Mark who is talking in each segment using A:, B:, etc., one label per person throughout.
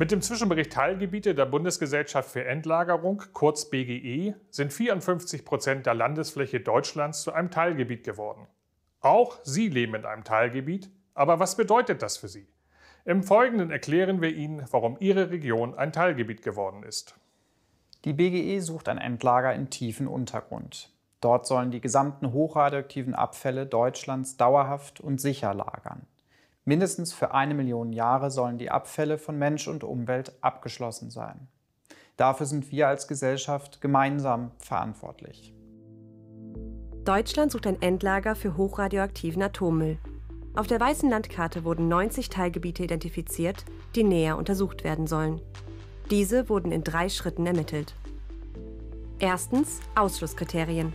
A: Mit dem Zwischenbericht
B: Teilgebiete der Bundesgesellschaft für Endlagerung, kurz BGE, sind 54 Prozent der Landesfläche Deutschlands zu einem Teilgebiet geworden. Auch Sie leben in einem Teilgebiet, aber was bedeutet das für Sie? Im Folgenden erklären wir Ihnen, warum Ihre Region ein Teilgebiet geworden ist. Die BGE sucht ein Endlager im tiefen Untergrund. Dort sollen die gesamten hochradioaktiven Abfälle Deutschlands dauerhaft und sicher lagern. Mindestens für eine Million Jahre sollen die Abfälle von Mensch und Umwelt abgeschlossen sein. Dafür sind wir als Gesellschaft gemeinsam verantwortlich.
C: Deutschland sucht ein Endlager für hochradioaktiven Atommüll. Auf der weißen Landkarte wurden 90 Teilgebiete identifiziert, die näher untersucht werden sollen. Diese wurden in drei Schritten ermittelt. Erstens Ausschlusskriterien.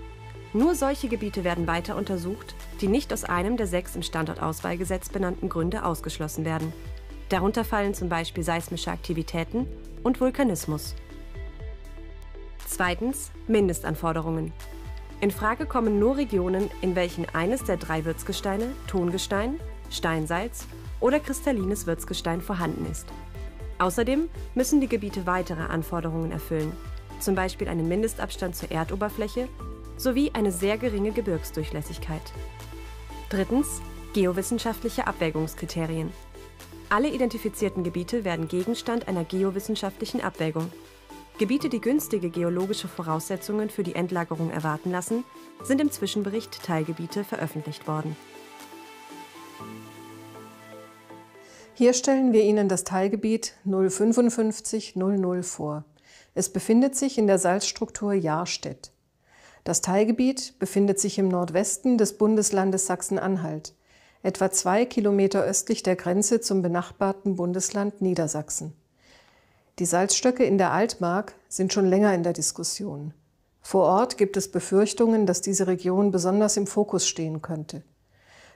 C: Nur solche Gebiete werden weiter untersucht, die nicht aus einem der sechs im Standortauswahlgesetz benannten Gründe ausgeschlossen werden. Darunter fallen zum Beispiel seismische Aktivitäten und Vulkanismus. Zweitens Mindestanforderungen. In Frage kommen nur Regionen, in welchen eines der drei Wirtsgesteine, Tongestein, Steinsalz oder kristallines Wirtsgestein vorhanden ist. Außerdem müssen die Gebiete weitere Anforderungen erfüllen, zum Beispiel einen Mindestabstand zur Erdoberfläche sowie eine sehr geringe Gebirgsdurchlässigkeit. Drittens geowissenschaftliche Abwägungskriterien. Alle identifizierten Gebiete werden Gegenstand einer geowissenschaftlichen Abwägung. Gebiete, die günstige geologische Voraussetzungen für die Endlagerung erwarten lassen, sind im Zwischenbericht Teilgebiete veröffentlicht worden.
A: Hier stellen wir Ihnen das Teilgebiet 05500 vor. Es befindet sich in der Salzstruktur Jahrstedt. Das Teilgebiet befindet sich im Nordwesten des Bundeslandes Sachsen-Anhalt, etwa zwei Kilometer östlich der Grenze zum benachbarten Bundesland Niedersachsen. Die Salzstöcke in der Altmark sind schon länger in der Diskussion. Vor Ort gibt es Befürchtungen, dass diese Region besonders im Fokus stehen könnte.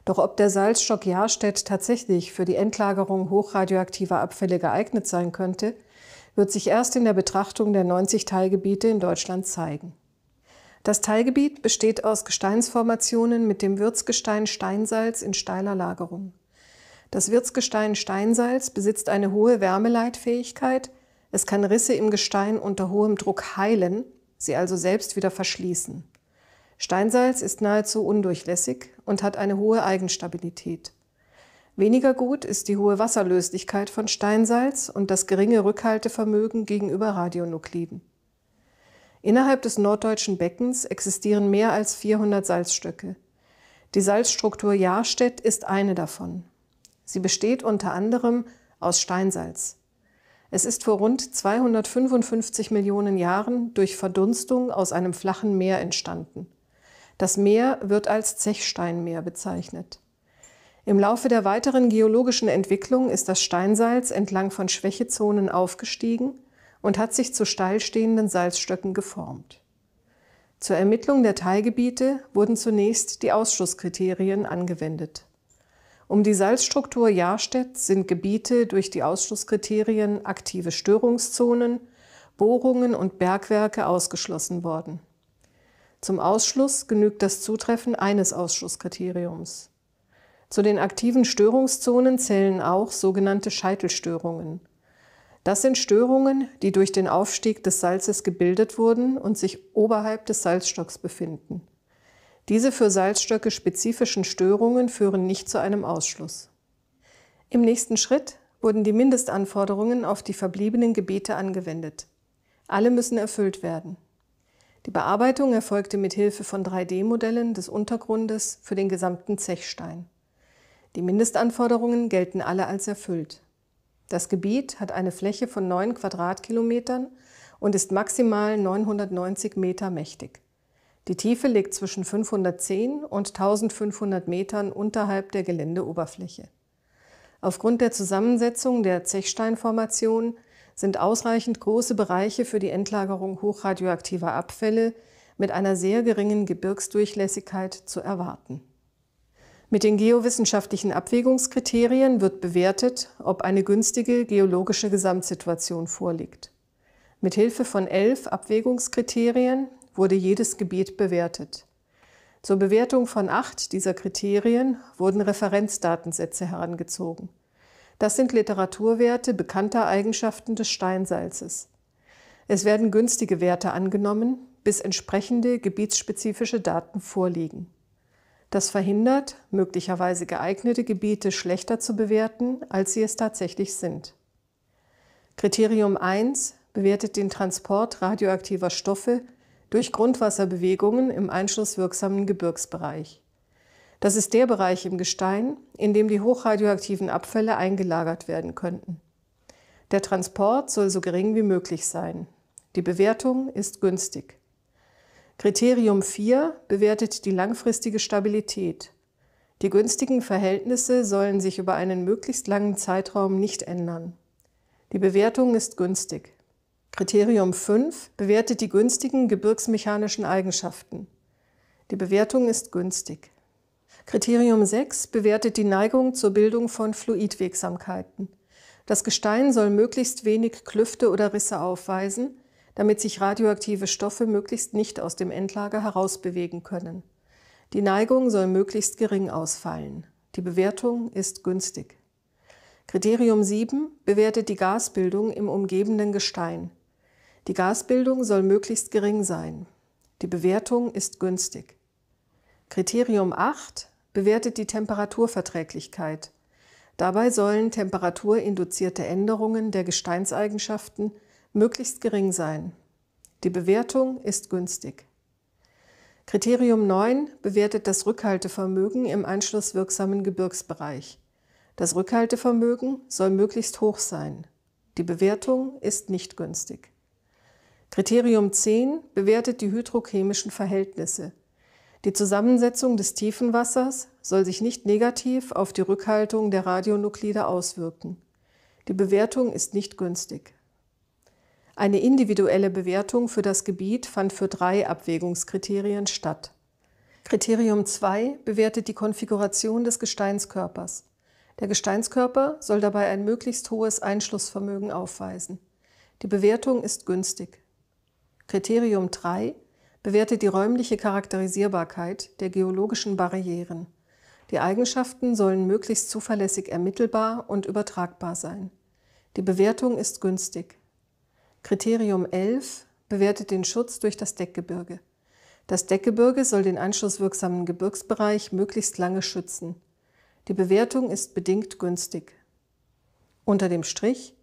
A: Doch ob der Salzstock Jahrstedt tatsächlich für die Endlagerung hochradioaktiver Abfälle geeignet sein könnte, wird sich erst in der Betrachtung der 90 Teilgebiete in Deutschland zeigen. Das Teilgebiet besteht aus Gesteinsformationen mit dem Würzgestein Steinsalz in steiler Lagerung. Das Wirtsgestein Steinsalz besitzt eine hohe Wärmeleitfähigkeit. Es kann Risse im Gestein unter hohem Druck heilen, sie also selbst wieder verschließen. Steinsalz ist nahezu undurchlässig und hat eine hohe Eigenstabilität. Weniger gut ist die hohe Wasserlöslichkeit von Steinsalz und das geringe Rückhaltevermögen gegenüber Radionukliden. Innerhalb des norddeutschen Beckens existieren mehr als 400 Salzstöcke. Die Salzstruktur Jahrstedt ist eine davon. Sie besteht unter anderem aus Steinsalz. Es ist vor rund 255 Millionen Jahren durch Verdunstung aus einem flachen Meer entstanden. Das Meer wird als Zechsteinmeer bezeichnet. Im Laufe der weiteren geologischen Entwicklung ist das Steinsalz entlang von Schwächezonen aufgestiegen und hat sich zu steil stehenden Salzstöcken geformt. Zur Ermittlung der Teilgebiete wurden zunächst die Ausschlusskriterien angewendet. Um die Salzstruktur Jahrstedt sind Gebiete durch die Ausschlusskriterien aktive Störungszonen, Bohrungen und Bergwerke ausgeschlossen worden. Zum Ausschluss genügt das Zutreffen eines Ausschlusskriteriums. Zu den aktiven Störungszonen zählen auch sogenannte Scheitelstörungen, das sind Störungen, die durch den Aufstieg des Salzes gebildet wurden und sich oberhalb des Salzstocks befinden. Diese für Salzstöcke spezifischen Störungen führen nicht zu einem Ausschluss. Im nächsten Schritt wurden die Mindestanforderungen auf die verbliebenen Gebiete angewendet. Alle müssen erfüllt werden. Die Bearbeitung erfolgte mit Hilfe von 3D-Modellen des Untergrundes für den gesamten Zechstein. Die Mindestanforderungen gelten alle als erfüllt. Das Gebiet hat eine Fläche von 9 Quadratkilometern und ist maximal 990 Meter mächtig. Die Tiefe liegt zwischen 510 und 1500 Metern unterhalb der Geländeoberfläche. Aufgrund der Zusammensetzung der Zechsteinformation sind ausreichend große Bereiche für die Endlagerung hochradioaktiver Abfälle mit einer sehr geringen Gebirgsdurchlässigkeit zu erwarten. Mit den geowissenschaftlichen Abwägungskriterien wird bewertet, ob eine günstige geologische Gesamtsituation vorliegt. Mit Hilfe von elf Abwägungskriterien wurde jedes Gebiet bewertet. Zur Bewertung von acht dieser Kriterien wurden Referenzdatensätze herangezogen. Das sind Literaturwerte bekannter Eigenschaften des Steinsalzes. Es werden günstige Werte angenommen, bis entsprechende gebietsspezifische Daten vorliegen. Das verhindert, möglicherweise geeignete Gebiete schlechter zu bewerten, als sie es tatsächlich sind. Kriterium 1 bewertet den Transport radioaktiver Stoffe durch Grundwasserbewegungen im einschlusswirksamen Gebirgsbereich. Das ist der Bereich im Gestein, in dem die hochradioaktiven Abfälle eingelagert werden könnten. Der Transport soll so gering wie möglich sein. Die Bewertung ist günstig. Kriterium 4 bewertet die langfristige Stabilität. Die günstigen Verhältnisse sollen sich über einen möglichst langen Zeitraum nicht ändern. Die Bewertung ist günstig. Kriterium 5 bewertet die günstigen gebirgsmechanischen Eigenschaften. Die Bewertung ist günstig. Kriterium 6 bewertet die Neigung zur Bildung von Fluidwegsamkeiten. Das Gestein soll möglichst wenig Klüfte oder Risse aufweisen, damit sich radioaktive Stoffe möglichst nicht aus dem Endlager herausbewegen können. Die Neigung soll möglichst gering ausfallen. Die Bewertung ist günstig. Kriterium 7 bewertet die Gasbildung im umgebenden Gestein. Die Gasbildung soll möglichst gering sein. Die Bewertung ist günstig. Kriterium 8 bewertet die Temperaturverträglichkeit. Dabei sollen temperaturinduzierte Änderungen der Gesteinseigenschaften möglichst gering sein. Die Bewertung ist günstig. Kriterium 9 bewertet das Rückhaltevermögen im anschlusswirksamen Gebirgsbereich. Das Rückhaltevermögen soll möglichst hoch sein. Die Bewertung ist nicht günstig. Kriterium 10 bewertet die hydrochemischen Verhältnisse. Die Zusammensetzung des Tiefenwassers soll sich nicht negativ auf die Rückhaltung der Radionuklide auswirken. Die Bewertung ist nicht günstig. Eine individuelle Bewertung für das Gebiet fand für drei Abwägungskriterien statt. Kriterium 2 bewertet die Konfiguration des Gesteinskörpers. Der Gesteinskörper soll dabei ein möglichst hohes Einschlussvermögen aufweisen. Die Bewertung ist günstig. Kriterium 3 bewertet die räumliche Charakterisierbarkeit der geologischen Barrieren. Die Eigenschaften sollen möglichst zuverlässig ermittelbar und übertragbar sein. Die Bewertung ist günstig. Kriterium 11 bewertet den Schutz durch das Deckgebirge. Das Deckgebirge soll den anschlusswirksamen Gebirgsbereich möglichst lange schützen. Die Bewertung ist bedingt günstig. Unter dem Strich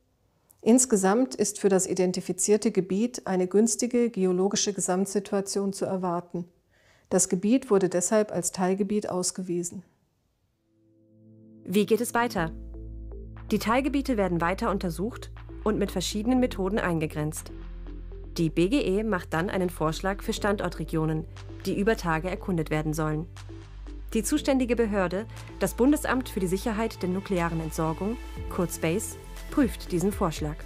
A: Insgesamt ist für das identifizierte Gebiet eine günstige geologische Gesamtsituation zu erwarten.
C: Das Gebiet wurde deshalb als Teilgebiet ausgewiesen. Wie geht es weiter? Die Teilgebiete werden weiter untersucht und mit verschiedenen Methoden eingegrenzt. Die BGE macht dann einen Vorschlag für Standortregionen, die über Tage erkundet werden sollen. Die zuständige Behörde, das Bundesamt für die Sicherheit der nuklearen Entsorgung, kurz BASE, prüft diesen Vorschlag.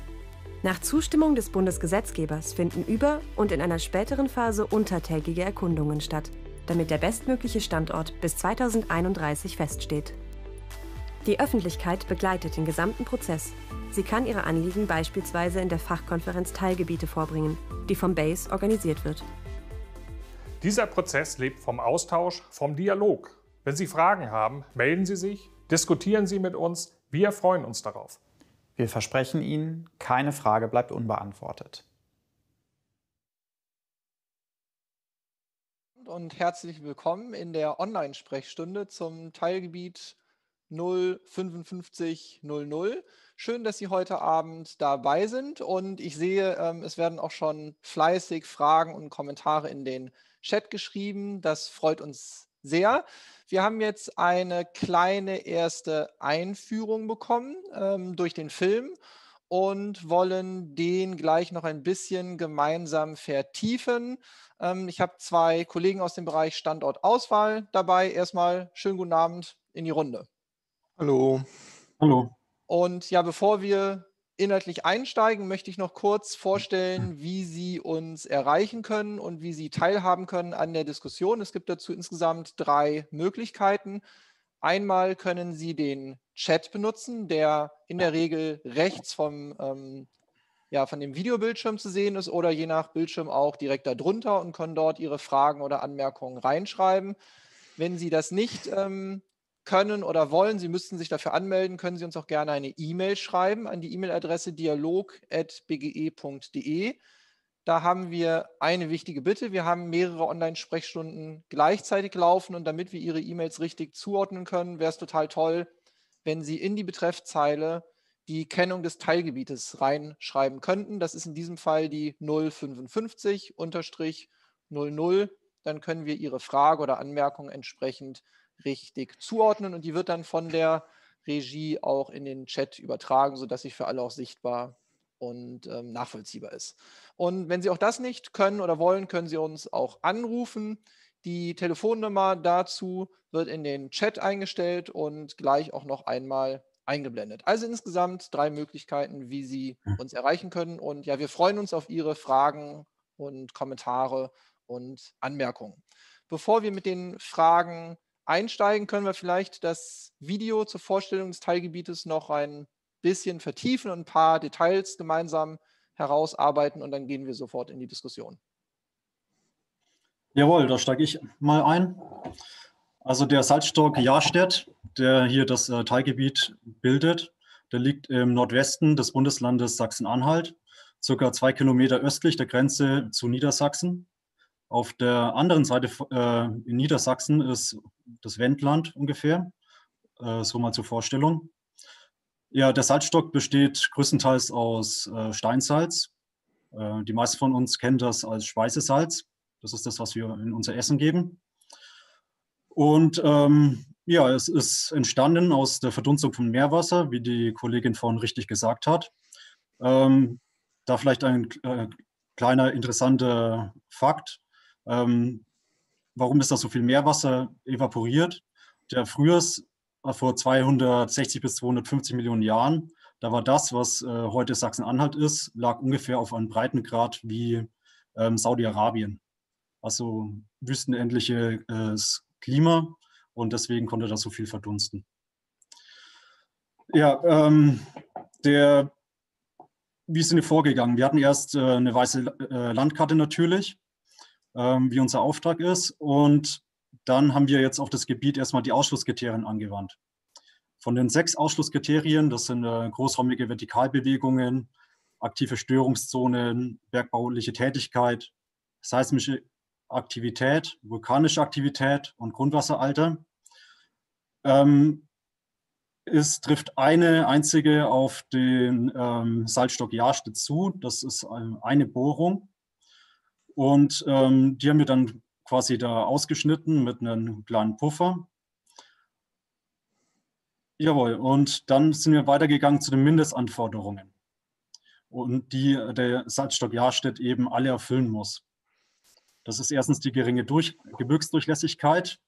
C: Nach Zustimmung des Bundesgesetzgebers finden über und in einer späteren Phase untertägige Erkundungen statt, damit der bestmögliche Standort bis 2031 feststeht. Die Öffentlichkeit begleitet den gesamten Prozess. Sie kann ihre Anliegen beispielsweise in der Fachkonferenz Teilgebiete vorbringen, die vom BASE organisiert wird.
B: Dieser Prozess lebt vom Austausch, vom Dialog. Wenn Sie Fragen haben, melden Sie sich, diskutieren Sie mit uns, wir freuen uns darauf. Wir versprechen Ihnen, keine Frage bleibt unbeantwortet. Und herzlich willkommen in der Online-Sprechstunde zum Teilgebiet 05500. Schön, dass Sie heute Abend dabei sind und ich sehe, ähm, es werden auch schon fleißig Fragen und Kommentare in den Chat geschrieben. Das freut uns sehr. Wir haben jetzt eine kleine erste Einführung bekommen ähm, durch den Film und wollen den gleich noch ein bisschen gemeinsam vertiefen. Ähm, ich habe zwei Kollegen aus dem Bereich Standortauswahl dabei. Erstmal schönen guten Abend in die Runde.
D: Hallo. Hallo.
B: Und ja, bevor wir inhaltlich einsteigen, möchte ich noch kurz vorstellen, wie Sie uns erreichen können und wie Sie teilhaben können an der Diskussion. Es gibt dazu insgesamt drei Möglichkeiten. Einmal können Sie den Chat benutzen, der in der Regel rechts vom, ähm, ja, von dem Videobildschirm zu sehen ist oder je nach Bildschirm auch direkt darunter und können dort Ihre Fragen oder Anmerkungen reinschreiben. Wenn Sie das nicht ähm, können oder wollen, Sie müssten sich dafür anmelden, können Sie uns auch gerne eine E-Mail schreiben an die E-Mail-Adresse dialog.bge.de. E. Da haben wir eine wichtige Bitte. Wir haben mehrere Online-Sprechstunden gleichzeitig laufen und damit wir Ihre E-Mails richtig zuordnen können, wäre es total toll, wenn Sie in die Betreffzeile die Kennung des Teilgebietes reinschreiben könnten. Das ist in diesem Fall die 055-00. Dann können wir Ihre Frage oder Anmerkung entsprechend richtig zuordnen und die wird dann von der Regie auch in den Chat übertragen, sodass sie für alle auch sichtbar und ähm, nachvollziehbar ist. Und wenn Sie auch das nicht können oder wollen, können Sie uns auch anrufen. Die Telefonnummer dazu wird in den Chat eingestellt und gleich auch noch einmal eingeblendet. Also insgesamt drei Möglichkeiten, wie Sie uns erreichen können. Und ja, wir freuen uns auf Ihre Fragen und Kommentare und Anmerkungen. Bevor wir mit den Fragen einsteigen, können wir vielleicht das Video zur Vorstellung des Teilgebietes noch ein bisschen vertiefen und ein paar Details gemeinsam herausarbeiten und dann gehen wir sofort in die Diskussion.
E: Jawohl, da steige ich mal ein. Also der Salzstock Jahrstedt, der hier das äh, Teilgebiet bildet, der liegt im Nordwesten des Bundeslandes Sachsen-Anhalt, circa zwei Kilometer östlich der Grenze zu Niedersachsen. Auf der anderen Seite äh, in Niedersachsen ist das Wendland ungefähr, äh, so mal zur Vorstellung. Ja, der Salzstock besteht größtenteils aus äh, Steinsalz. Äh, die meisten von uns kennen das als Speisesalz. Das ist das, was wir in unser Essen geben. Und ähm, ja, es ist entstanden aus der Verdunstung von Meerwasser, wie die Kollegin vorhin richtig gesagt hat. Ähm, da vielleicht ein äh, kleiner interessanter Fakt. Ähm, warum ist da so viel Meerwasser evaporiert? Der früher, äh, vor 260 bis 250 Millionen Jahren, da war das, was äh, heute Sachsen-Anhalt ist, lag ungefähr auf einem Breitengrad wie ähm, Saudi-Arabien. Also wüstenähnliches äh, Klima und deswegen konnte da so viel verdunsten. Ja, ähm, der, wie sind wir vorgegangen? Wir hatten erst äh, eine weiße äh, Landkarte natürlich ähm, wie unser Auftrag ist. Und dann haben wir jetzt auf das Gebiet erstmal die Ausschlusskriterien angewandt. Von den sechs Ausschlusskriterien, das sind äh, großräumige Vertikalbewegungen, aktive Störungszonen, bergbauliche Tätigkeit, seismische Aktivität, vulkanische Aktivität und Grundwasseralter, ähm, ist, trifft eine einzige auf den ähm, Salzstock Jahrstedt zu. Das ist ähm, eine Bohrung und ähm, die haben wir dann quasi da ausgeschnitten mit einem kleinen Puffer. Jawohl, und dann sind wir weitergegangen zu den Mindestanforderungen. Und die der Salzstock Jahrstedt eben alle erfüllen muss. Das ist erstens die geringe Durch Gebirgsdurchlässigkeit.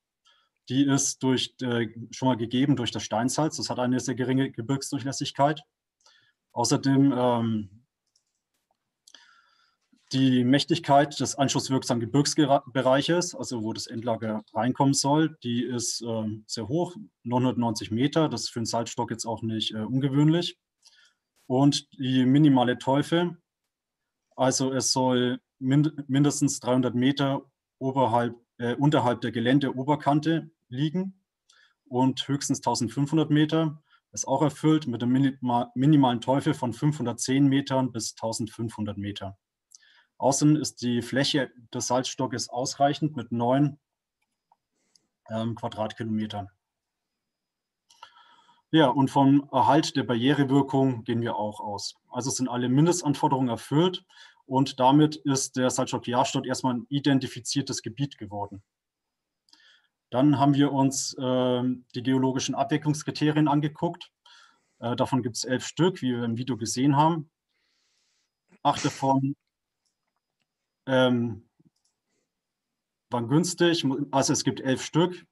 E: Die ist durch, äh, schon mal gegeben durch das Steinsalz. Das hat eine sehr geringe Gebirgsdurchlässigkeit. Außerdem ähm, die Mächtigkeit des anschlusswirksamen Gebirgsbereiches, also wo das Endlager reinkommen soll, die ist äh, sehr hoch, 990 Meter. Das ist für einen Salzstock jetzt auch nicht äh, ungewöhnlich. Und die minimale Teufel, also es soll mind mindestens 300 Meter oberhalb, äh, unterhalb der Geländeoberkante liegen und höchstens 1500 Meter. Ist auch erfüllt mit einem minimalen Teufel von 510 Metern bis 1500 Meter. Außen ist die Fläche des Salzstockes ausreichend mit neun ähm, Quadratkilometern. Ja, und vom Erhalt der Barrierewirkung gehen wir auch aus. Also sind alle Mindestanforderungen erfüllt und damit ist der Salzstock-Jahrstadt erstmal ein identifiziertes Gebiet geworden. Dann haben wir uns äh, die geologischen Abwägungskriterien angeguckt. Äh, davon gibt es elf Stück, wie wir im Video gesehen haben. Acht davon ähm, waren günstig, also es gibt elf Stück,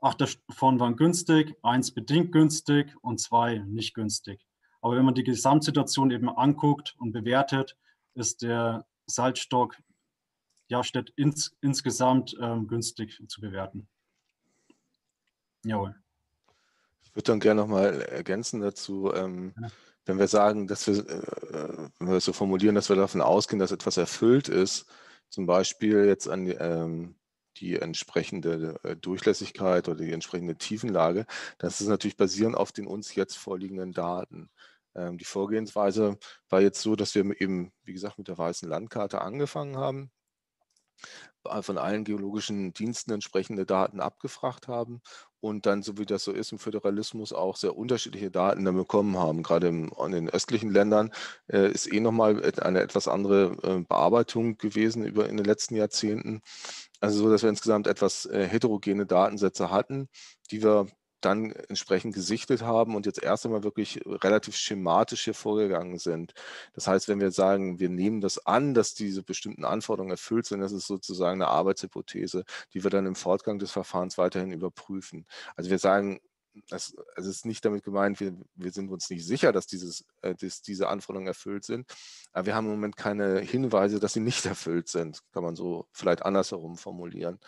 E: acht davon waren günstig, eins bedingt günstig und zwei nicht günstig. Aber wenn man die Gesamtsituation eben anguckt und bewertet, ist der Salzstock ja, statt ins, insgesamt ähm, günstig zu bewerten.
D: Jawohl. Ich würde dann gerne nochmal ergänzen dazu. Ähm, ja wenn wir sagen, dass wir, äh, wenn wir das so formulieren, dass wir davon ausgehen, dass etwas erfüllt ist, zum Beispiel jetzt an ähm, die entsprechende äh, Durchlässigkeit oder die entsprechende Tiefenlage, das ist natürlich basierend auf den uns jetzt vorliegenden Daten. Ähm, die Vorgehensweise war jetzt so, dass wir eben, wie gesagt, mit der weißen Landkarte angefangen haben äh, von allen geologischen Diensten entsprechende Daten abgefragt haben und dann, so wie das so ist im Föderalismus, auch sehr unterschiedliche Daten dann bekommen haben. Gerade im, in den östlichen Ländern äh, ist eh nochmal eine etwas andere äh, Bearbeitung gewesen über, in den letzten Jahrzehnten. Also so, dass wir insgesamt etwas äh, heterogene Datensätze hatten, die wir dann entsprechend gesichtet haben und jetzt erst einmal wirklich relativ schematisch hier vorgegangen sind. Das heißt, wenn wir sagen, wir nehmen das an, dass diese bestimmten Anforderungen erfüllt sind, das ist sozusagen eine Arbeitshypothese, die wir dann im Fortgang des Verfahrens weiterhin überprüfen. Also wir sagen, es, es ist nicht damit gemeint, wir, wir, sind uns nicht sicher, dass, dieses, äh, dass diese Anforderungen erfüllt sind, aber wir haben im Moment keine Hinweise, dass sie nicht erfüllt sind, kann man so vielleicht andersherum formulieren.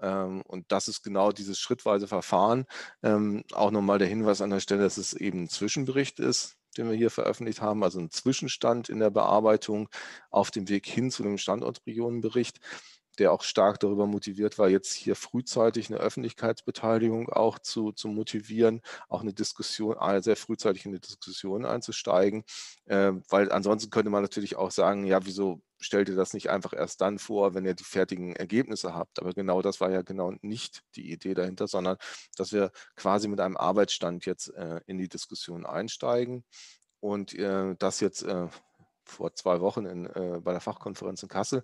D: Ähm, und das ist genau dieses schrittweise Verfahren. Ähm, auch nochmal der Hinweis an der Stelle, dass es eben ein Zwischenbericht ist, den wir hier veröffentlicht haben, also ein Zwischenstand in der Bearbeitung auf dem Weg hin zu dem Standortregionenbericht der auch stark darüber motiviert war, jetzt hier frühzeitig eine Öffentlichkeitsbeteiligung auch zu, zu motivieren, auch eine Diskussion, ah, sehr frühzeitig in eine Diskussion einzusteigen, äh, weil ansonsten könnte man natürlich auch sagen, ja, wieso stellt ihr das nicht einfach erst dann vor, wenn ihr die fertigen Ergebnisse habt. Aber genau das war ja genau nicht die Idee dahinter, sondern dass wir quasi mit einem Arbeitsstand jetzt äh, in die Diskussion einsteigen und äh, das jetzt äh, vor zwei Wochen in, äh, bei der Fachkonferenz in Kassel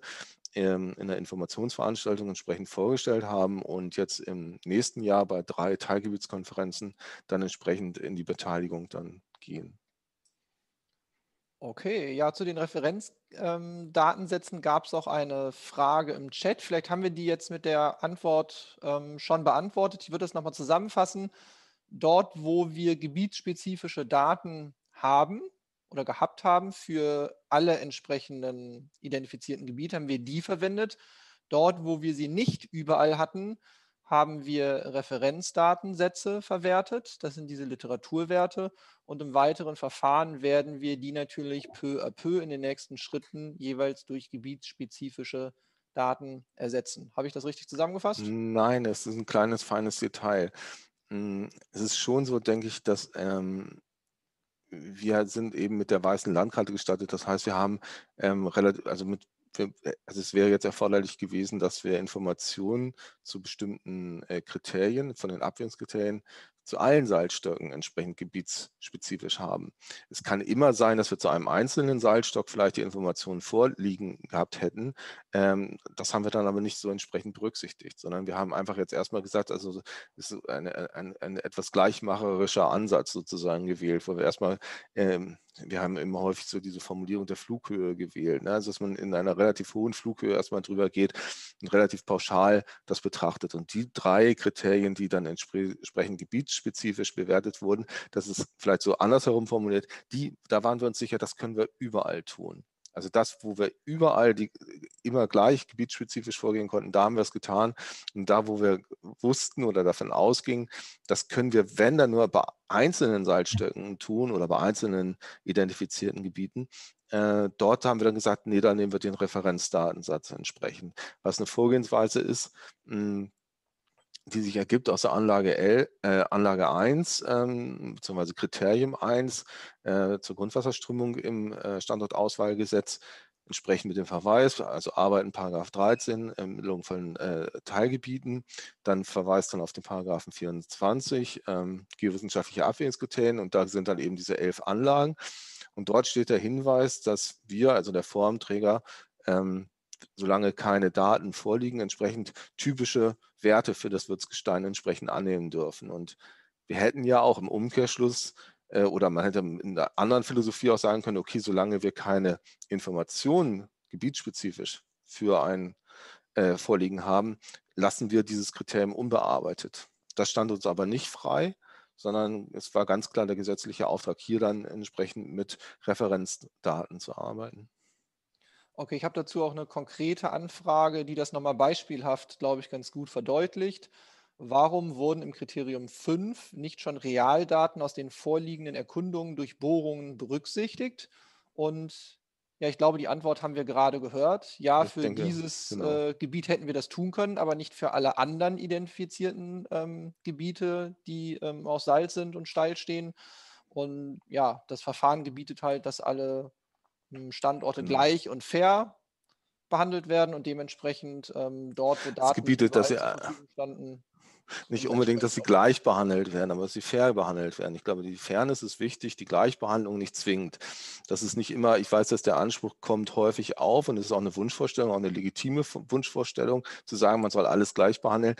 D: ähm, in der Informationsveranstaltung entsprechend vorgestellt haben und jetzt im nächsten Jahr bei drei Teilgebietskonferenzen dann entsprechend in die Beteiligung dann gehen.
B: Okay, ja, zu den Referenzdatensätzen ähm, gab es auch eine Frage im Chat. Vielleicht haben wir die jetzt mit der Antwort ähm, schon beantwortet. Ich würde das nochmal zusammenfassen. Dort, wo wir gebietsspezifische Daten haben, oder gehabt haben für alle entsprechenden identifizierten Gebiete, haben wir die verwendet. Dort, wo wir sie nicht überall hatten, haben wir Referenzdatensätze verwertet. Das sind diese Literaturwerte. Und im weiteren Verfahren werden wir die natürlich peu à peu in den nächsten Schritten jeweils durch gebietsspezifische Daten
D: ersetzen. Habe ich das richtig zusammengefasst? Nein, es ist ein kleines, feines Detail. Hm, es ist schon so, denke ich, dass ähm, wir sind eben mit der weißen Landkarte gestattet. Das heißt, wir haben ähm, relativ, also mit äh, also es wäre jetzt erforderlich gewesen, dass wir Informationen zu bestimmten äh, Kriterien, von den Abwehrungskriterien zu allen Seilstöcken entsprechend gebietsspezifisch haben. Es kann immer sein, dass wir zu einem einzelnen Seilstock vielleicht die Informationen vorliegen gehabt hätten. Ähm, das haben wir dann aber nicht so entsprechend berücksichtigt, sondern wir haben einfach jetzt erstmal gesagt, also ist ein, ein, ein etwas gleichmacherischer Ansatz sozusagen gewählt, wo wir erstmal ähm, wir haben immer häufig so diese Formulierung der Flughöhe gewählt, ne? also dass man in einer relativ hohen Flughöhe erstmal drüber geht und relativ pauschal das betrachtet. Und die drei Kriterien, die dann entsprechend gebietsspezifisch kontextspezifisch bewertet wurden. Das ist vielleicht so andersherum formuliert. Die, da waren wir uns sicher, das können wir überall tun. Also das, wo wir überall die, immer gleich gebietsspezifisch vorgehen konnten, da haben wir es getan. Und da, wo wir wussten oder davon ausgingen, das können wir, wenn dann nur bei einzelnen Salzstöcken tun oder bei einzelnen identifizierten Gebieten. Äh, dort haben wir dann gesagt, nee, da nehmen wir den Referenzdatensatz entsprechend. Was eine Vorgehensweise ist, mh, hm, die sich ergibt aus der Anlage L, äh, Anlage 1, ähm, beziehungsweise Kriterium 1 äh, zur Grundwasserströmung im äh, Standortauswahlgesetz, entsprechend mit dem Verweis, also Arbeiten Paragraph 13, Ermittlung von äh, Teilgebieten, dann verweist dann auf den Paragraphen 24, ähm, geowissenschaftliche Abwägungskriterien und da sind dann eben diese elf Anlagen. Und dort steht der Hinweis, dass wir, also der Formträger, ähm, solange keine Daten vorliegen, entsprechend typische Werte für das Würzgestein entsprechend annehmen dürfen. Und wir hätten ja auch im Umkehrschluss äh, oder man hätte in einer anderen Philosophie auch sagen können, okay, solange wir keine Informationen gebietsspezifisch für ein äh, Vorliegen haben, lassen wir dieses Kriterium unbearbeitet. Das stand uns aber nicht frei, sondern es war ganz klar der gesetzliche Auftrag, hier dann entsprechend mit Referenzdaten zu arbeiten.
B: Okay, ich habe dazu auch eine konkrete Anfrage, die das nochmal beispielhaft, glaube ich, ganz gut verdeutlicht. Warum wurden im Kriterium 5 nicht schon Realdaten aus den vorliegenden Erkundungen durch Bohrungen berücksichtigt? Und ja, ich glaube, die Antwort haben wir gerade gehört. Ja, ich für denke, dieses genau. äh, Gebiet hätten wir das tun können, aber nicht für alle anderen identifizierten ähm, Gebiete, die ähm, aus Salz sind und steil stehen. Und ja, das Verfahren gebietet halt, dass alle hm, Standorte mhm. gleich und fair behandelt werden und dementsprechend ähm, dort, wo Daten das gebietet, dass sie, äh, standen,
D: nicht unbedingt, dass sie gleich behandelt werden, aber dass sie fair behandelt werden. Ich glaube, die Fairness ist wichtig, die Gleichbehandlung nicht zwingend. Das ist nicht immer, ich weiß, dass der Anspruch kommt häufig auf und es ist auch eine Wunschvorstellung, auch eine legitime Wunschvorstellung, zu sagen, man soll alles gleich behandeln.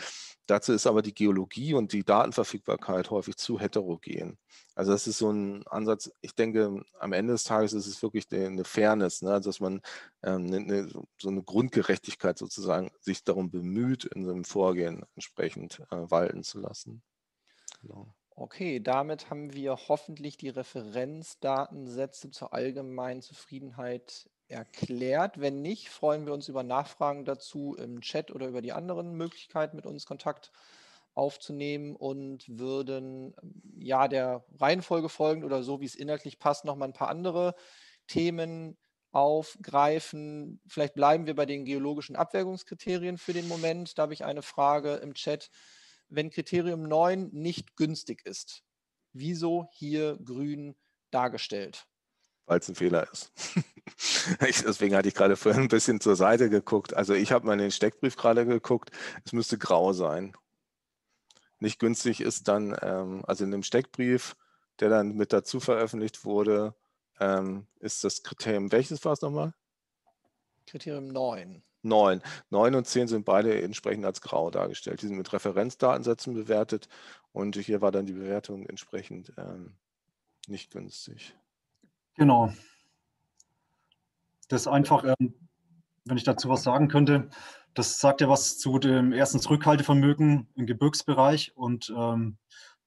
D: Dazu ist aber die Geologie und die Datenverfügbarkeit häufig zu heterogen. Also das ist so ein Ansatz. Ich denke, am Ende des Tages ist es wirklich eine Fairness, ne? also dass man ähm, eine, ne, so eine Grundgerechtigkeit sozusagen sich darum bemüht, in seinem Vorgehen entsprechend äh, walten zu lassen. Genau.
B: Okay, damit haben wir hoffentlich die Referenzdatensätze zur allgemeinen Zufriedenheit erklärt. Wenn nicht, freuen wir uns über Nachfragen dazu im Chat oder über die anderen Möglichkeiten, mit uns Kontakt zu aufzunehmen und würden ähm, ja der Reihenfolge folgend oder so, wie es inhaltlich passt, nochmal ein paar andere Themen aufgreifen. Vielleicht bleiben wir bei den geologischen Abwägungskriterien für den Moment. Da habe ich eine Frage im Chat. Wenn Kriterium 9 nicht günstig ist, wieso hier grün dargestellt?
D: Weil es ein Fehler ist. ich, deswegen hatte ich gerade vorhin ein bisschen zur Seite geguckt. Also ich habe mal in den Steckbrief gerade geguckt. Es müsste grau sein nicht günstig ist, dann, ähm, also in dem Steckbrief, der dann mit dazu veröffentlicht wurde, ähm, ist das Kriterium, welches war es nochmal?
B: Kriterium 9.
D: 9. 9 und 10 sind beide entsprechend als grau dargestellt. Die sind mit Referenzdatensätzen bewertet und hier war dann die Bewertung entsprechend ähm, nicht günstig. Genau. Das ist einfach,
E: ähm, wenn ich dazu was sagen könnte, das sagt ja was zu dem ersten Zurückhaltevermögen im Gebirgsbereich und ähm,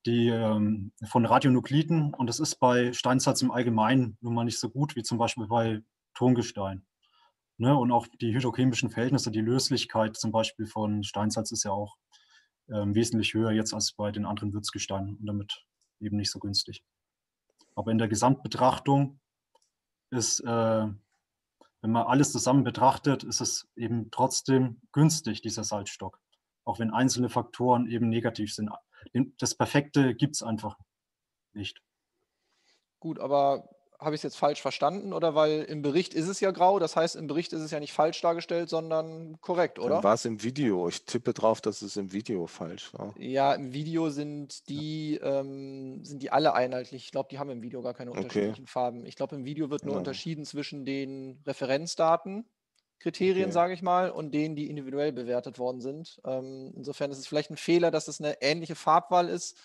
E: die ähm, von Radionukliden. Und das ist bei Steinsalz im Allgemeinen nun mal nicht so gut wie zum Beispiel bei Tongestein. Ne? Und auch die hydrochemischen Verhältnisse, die Löslichkeit zum Beispiel von Steinsalz ist ja auch ähm, wesentlich höher jetzt als bei den anderen Würzgesteinen und damit eben nicht so günstig. Aber in der Gesamtbetrachtung ist äh, wenn man alles zusammen betrachtet, ist es eben trotzdem günstig, dieser Salzstock, auch wenn einzelne Faktoren eben negativ sind. Das Perfekte gibt es einfach nicht.
B: Gut, aber habe ich es jetzt falsch verstanden oder weil im Bericht ist es ja grau, das heißt, im Bericht ist es ja nicht falsch dargestellt, sondern korrekt, oder? Dann war es
D: im Video. Ich tippe drauf, dass es im Video falsch war.
B: Ja, im Video sind die, ja. ähm, sind die alle einheitlich. Ich glaube, die haben im Video gar keine unterschiedlichen okay. Farben. Ich glaube, im Video wird nur ja. unterschieden zwischen den Referenzdaten, Kriterien, okay. sage ich mal, und denen, die individuell bewertet worden sind. Ähm, insofern ist es vielleicht ein Fehler, dass es eine ähnliche Farbwahl ist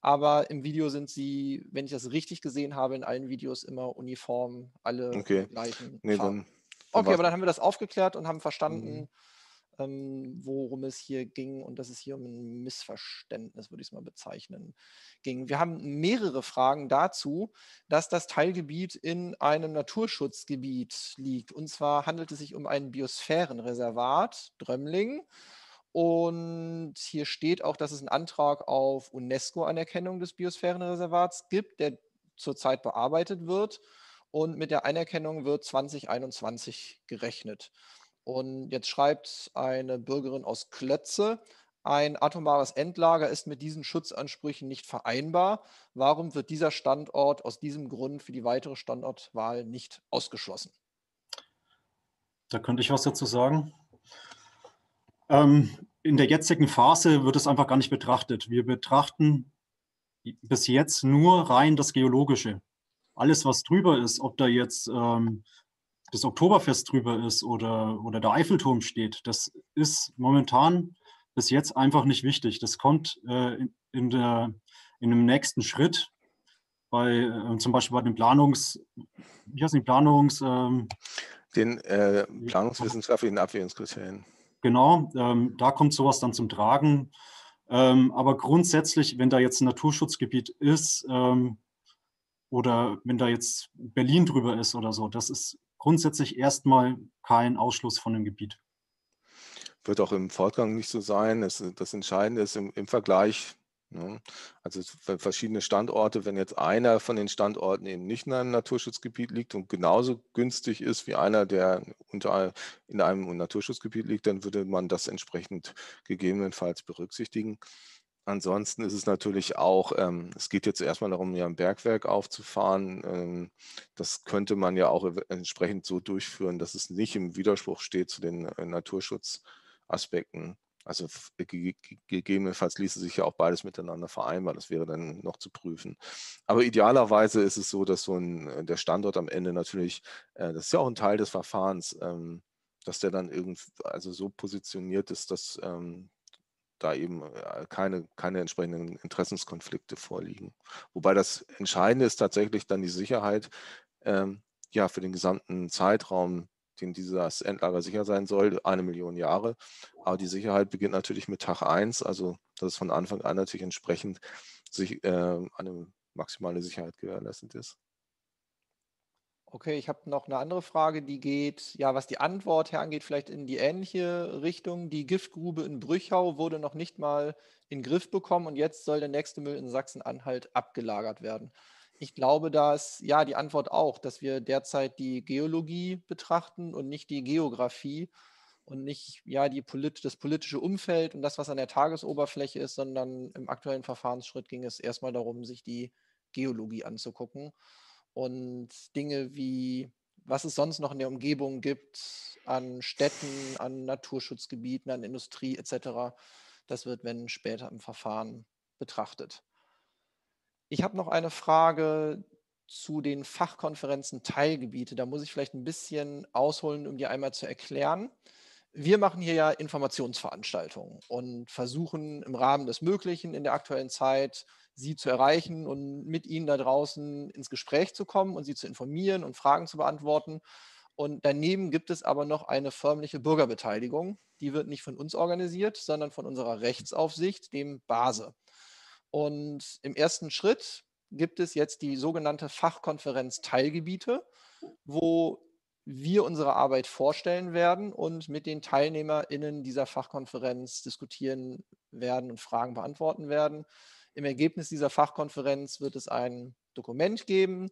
B: aber im Video sind sie, wenn ich das richtig gesehen habe, in allen Videos immer uniform, alle okay. gleichen. Nee, Dann, dann okay, aber dann haben wir das aufgeklärt und haben mhm. verstanden, mhm. ähm, worum es hier ging und dass es hier um ein Missverständnis, würde ich es mal bezeichnen, ging. Wir haben mehrere Fragen dazu, dass das Teilgebiet in einem Naturschutzgebiet liegt. Und zwar handelt es sich um ein Biosphärenreservat, Drömling. Und hier steht auch, dass es einen Antrag auf UNESCO-Anerkennung des Biosphärenreservats gibt, der zurzeit bearbeitet wird. Und mit der Anerkennung wird 2021 gerechnet. Und jetzt schreibt eine Bürgerin aus Klötze, ein atomares Endlager ist mit diesen Schutzansprüchen nicht vereinbar. Warum wird dieser Standort aus diesem Grund für die weitere Standortwahl nicht ausgeschlossen?
E: Da könnte ich was dazu sagen. Ähm, in der jetzigen Phase wird es einfach gar nicht betrachtet. Wir betrachten bis jetzt nur rein das Geologische. Alles, was drüber ist, ob da jetzt ähm, das Oktoberfest drüber ist oder, oder der Eiffelturm steht, das ist momentan bis jetzt einfach nicht wichtig. Das kommt äh, in, in, der, in dem nächsten Schritt, bei äh, zum Beispiel bei den Planungs, wie heißt die Planungs, ähm, den äh, Planungswissenschaftlichen Abwägungskriterien. Genau, ähm, da kommt sowas dann zum Tragen. Ähm, aber grundsätzlich, wenn da jetzt ein Naturschutzgebiet ist ähm, oder wenn da jetzt Berlin drüber ist oder so, das ist grundsätzlich erstmal kein Ausschluss von dem Gebiet.
D: Wird auch im Fortgang nicht so sein. Das, das Entscheidende ist im, im Vergleich Ne? Also verschiedene Standorte, wenn jetzt einer von den Standorten eben nicht in einem Naturschutzgebiet liegt und genauso günstig ist wie einer, der unter, in einem Naturschutzgebiet liegt, dann würde man das entsprechend gegebenenfalls berücksichtigen. Ansonsten ist es natürlich auch, ähm, es geht jetzt erstmal darum, ja ein Bergwerk aufzufahren. Ähm, das könnte man ja auch entsprechend so durchführen, dass es nicht im Widerspruch steht zu den äh, Naturschutzaspekten also äh, gegebenenfalls ließe sich ja auch beides miteinander vereinbaren. Das wäre dann noch zu prüfen. Aber idealerweise ist es so, dass so ein, äh, der Standort am Ende natürlich, äh, das ist ja auch ein Teil des Verfahrens, ähm, dass der dann irgendwie also so positioniert ist, dass ähm, da eben äh, keine, keine entsprechenden Interessenskonflikte vorliegen. Wobei das Entscheidende ist tatsächlich dann die Sicherheit ähm, ja, für den gesamten Zeitraum denen dieses Endlager sicher sein soll, eine Million Jahre. Aber die Sicherheit beginnt natürlich mit Tag 1, also dass es von Anfang an natürlich entsprechend sich, äh, eine maximale Sicherheit gewährleistet ist.
B: Okay, ich habe noch eine andere Frage, die geht, ja, was die Antwort her angeht, vielleicht in die ähnliche Richtung. Die Giftgrube in Brüchau wurde noch nicht mal in den Griff bekommen und jetzt soll der nächste Müll in Sachsen-Anhalt abgelagert werden ich glaube, da ist ja die Antwort auch, dass wir derzeit die Geologie betrachten und nicht die Geografie und nicht ja die polit das politische Umfeld und das, was an der Tagesoberfläche ist, sondern im aktuellen Verfahrensschritt ging es erstmal darum, sich die Geologie anzugucken und Dinge wie was es sonst noch in der Umgebung gibt an Städten, an Naturschutzgebieten, an Industrie etc. Das wird, wenn später im Verfahren betrachtet. Ich habe noch eine Frage zu den Fachkonferenzen Teilgebiete. Da muss ich vielleicht ein bisschen ausholen, um die einmal zu erklären. Wir machen hier ja Informationsveranstaltungen und versuchen im Rahmen des Möglichen in der aktuellen Zeit, Sie zu erreichen und mit Ihnen da draußen ins Gespräch zu kommen und Sie zu informieren und Fragen zu beantworten. Und daneben gibt es aber noch eine förmliche Bürgerbeteiligung. Die wird nicht von uns organisiert, sondern von unserer Rechtsaufsicht, dem BASE. Und im ersten Schritt gibt es jetzt die sogenannte Fachkonferenz Teilgebiete, wo wir unsere Arbeit vorstellen werden und mit den TeilnehmerInnen dieser Fachkonferenz diskutieren werden und Fragen beantworten werden. Im Ergebnis dieser Fachkonferenz wird es ein Dokument geben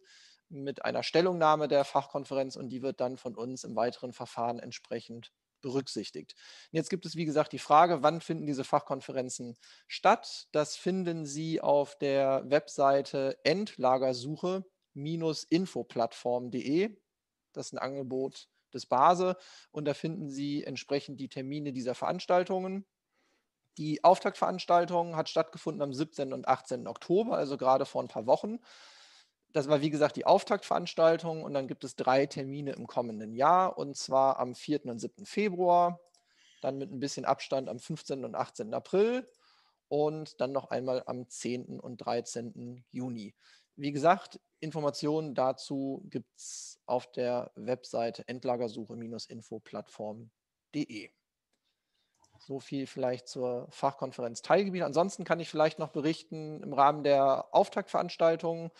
B: mit einer Stellungnahme der Fachkonferenz und die wird dann von uns im weiteren Verfahren entsprechend berücksichtigt. Jetzt gibt es, wie gesagt, die Frage, wann finden diese Fachkonferenzen statt? Das finden Sie auf der Webseite endlagersuche-infoplattform.de. Das ist ein Angebot des Base und da finden Sie entsprechend die Termine dieser Veranstaltungen. Die Auftaktveranstaltung hat stattgefunden am 17. und 18. Oktober, also gerade vor ein paar Wochen das war wie gesagt die Auftaktveranstaltung und dann gibt es drei Termine im kommenden Jahr und zwar am 4. und 7. Februar, dann mit ein bisschen Abstand am 15. und 18. April und dann noch einmal am 10. und 13. Juni. Wie gesagt, Informationen dazu gibt es auf der Webseite endlagersuche-infoplattform.de. So viel vielleicht zur Fachkonferenz Teilgebiet. Ansonsten kann ich vielleicht noch berichten, im Rahmen der Auftaktveranstaltung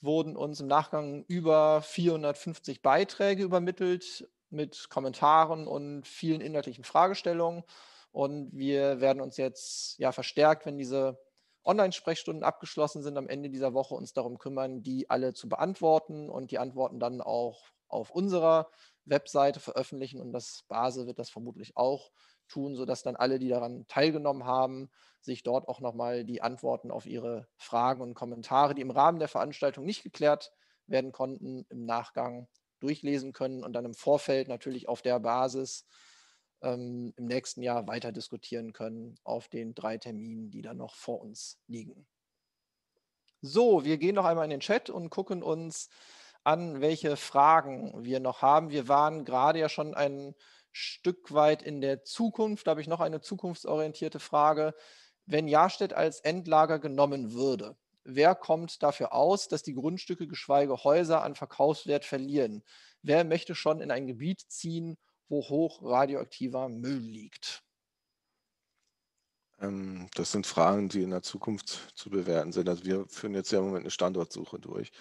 B: wurden uns im Nachgang über 450 Beiträge übermittelt mit Kommentaren und vielen inhaltlichen Fragestellungen. Und wir werden uns jetzt ja verstärkt, wenn diese Online-Sprechstunden abgeschlossen sind, am Ende dieser Woche uns darum kümmern, die alle zu beantworten und die Antworten dann auch auf unserer Webseite veröffentlichen. Und das Base wird das vermutlich auch tun, sodass dann alle, die daran teilgenommen haben, sich dort auch nochmal die Antworten auf ihre Fragen und Kommentare, die im Rahmen der Veranstaltung nicht geklärt werden konnten, im Nachgang durchlesen können und dann im Vorfeld natürlich auf der Basis ähm, im nächsten Jahr weiter diskutieren können auf den drei Terminen, die dann noch vor uns liegen. So, wir gehen noch einmal in den Chat und gucken uns an, welche Fragen wir noch haben. Wir waren gerade ja schon ein Stück weit in der Zukunft? Da habe ich noch eine zukunftsorientierte Frage. Wenn Jahrstedt als Endlager genommen würde, wer kommt dafür aus, dass die Grundstücke, geschweige Häuser, an Verkaufswert verlieren? Wer möchte schon in ein Gebiet ziehen, wo hoch radioaktiver Müll liegt?
D: Ähm, das sind Fragen, die in der Zukunft zu bewerten sind. Also wir führen jetzt ja im Moment eine Standortsuche durch.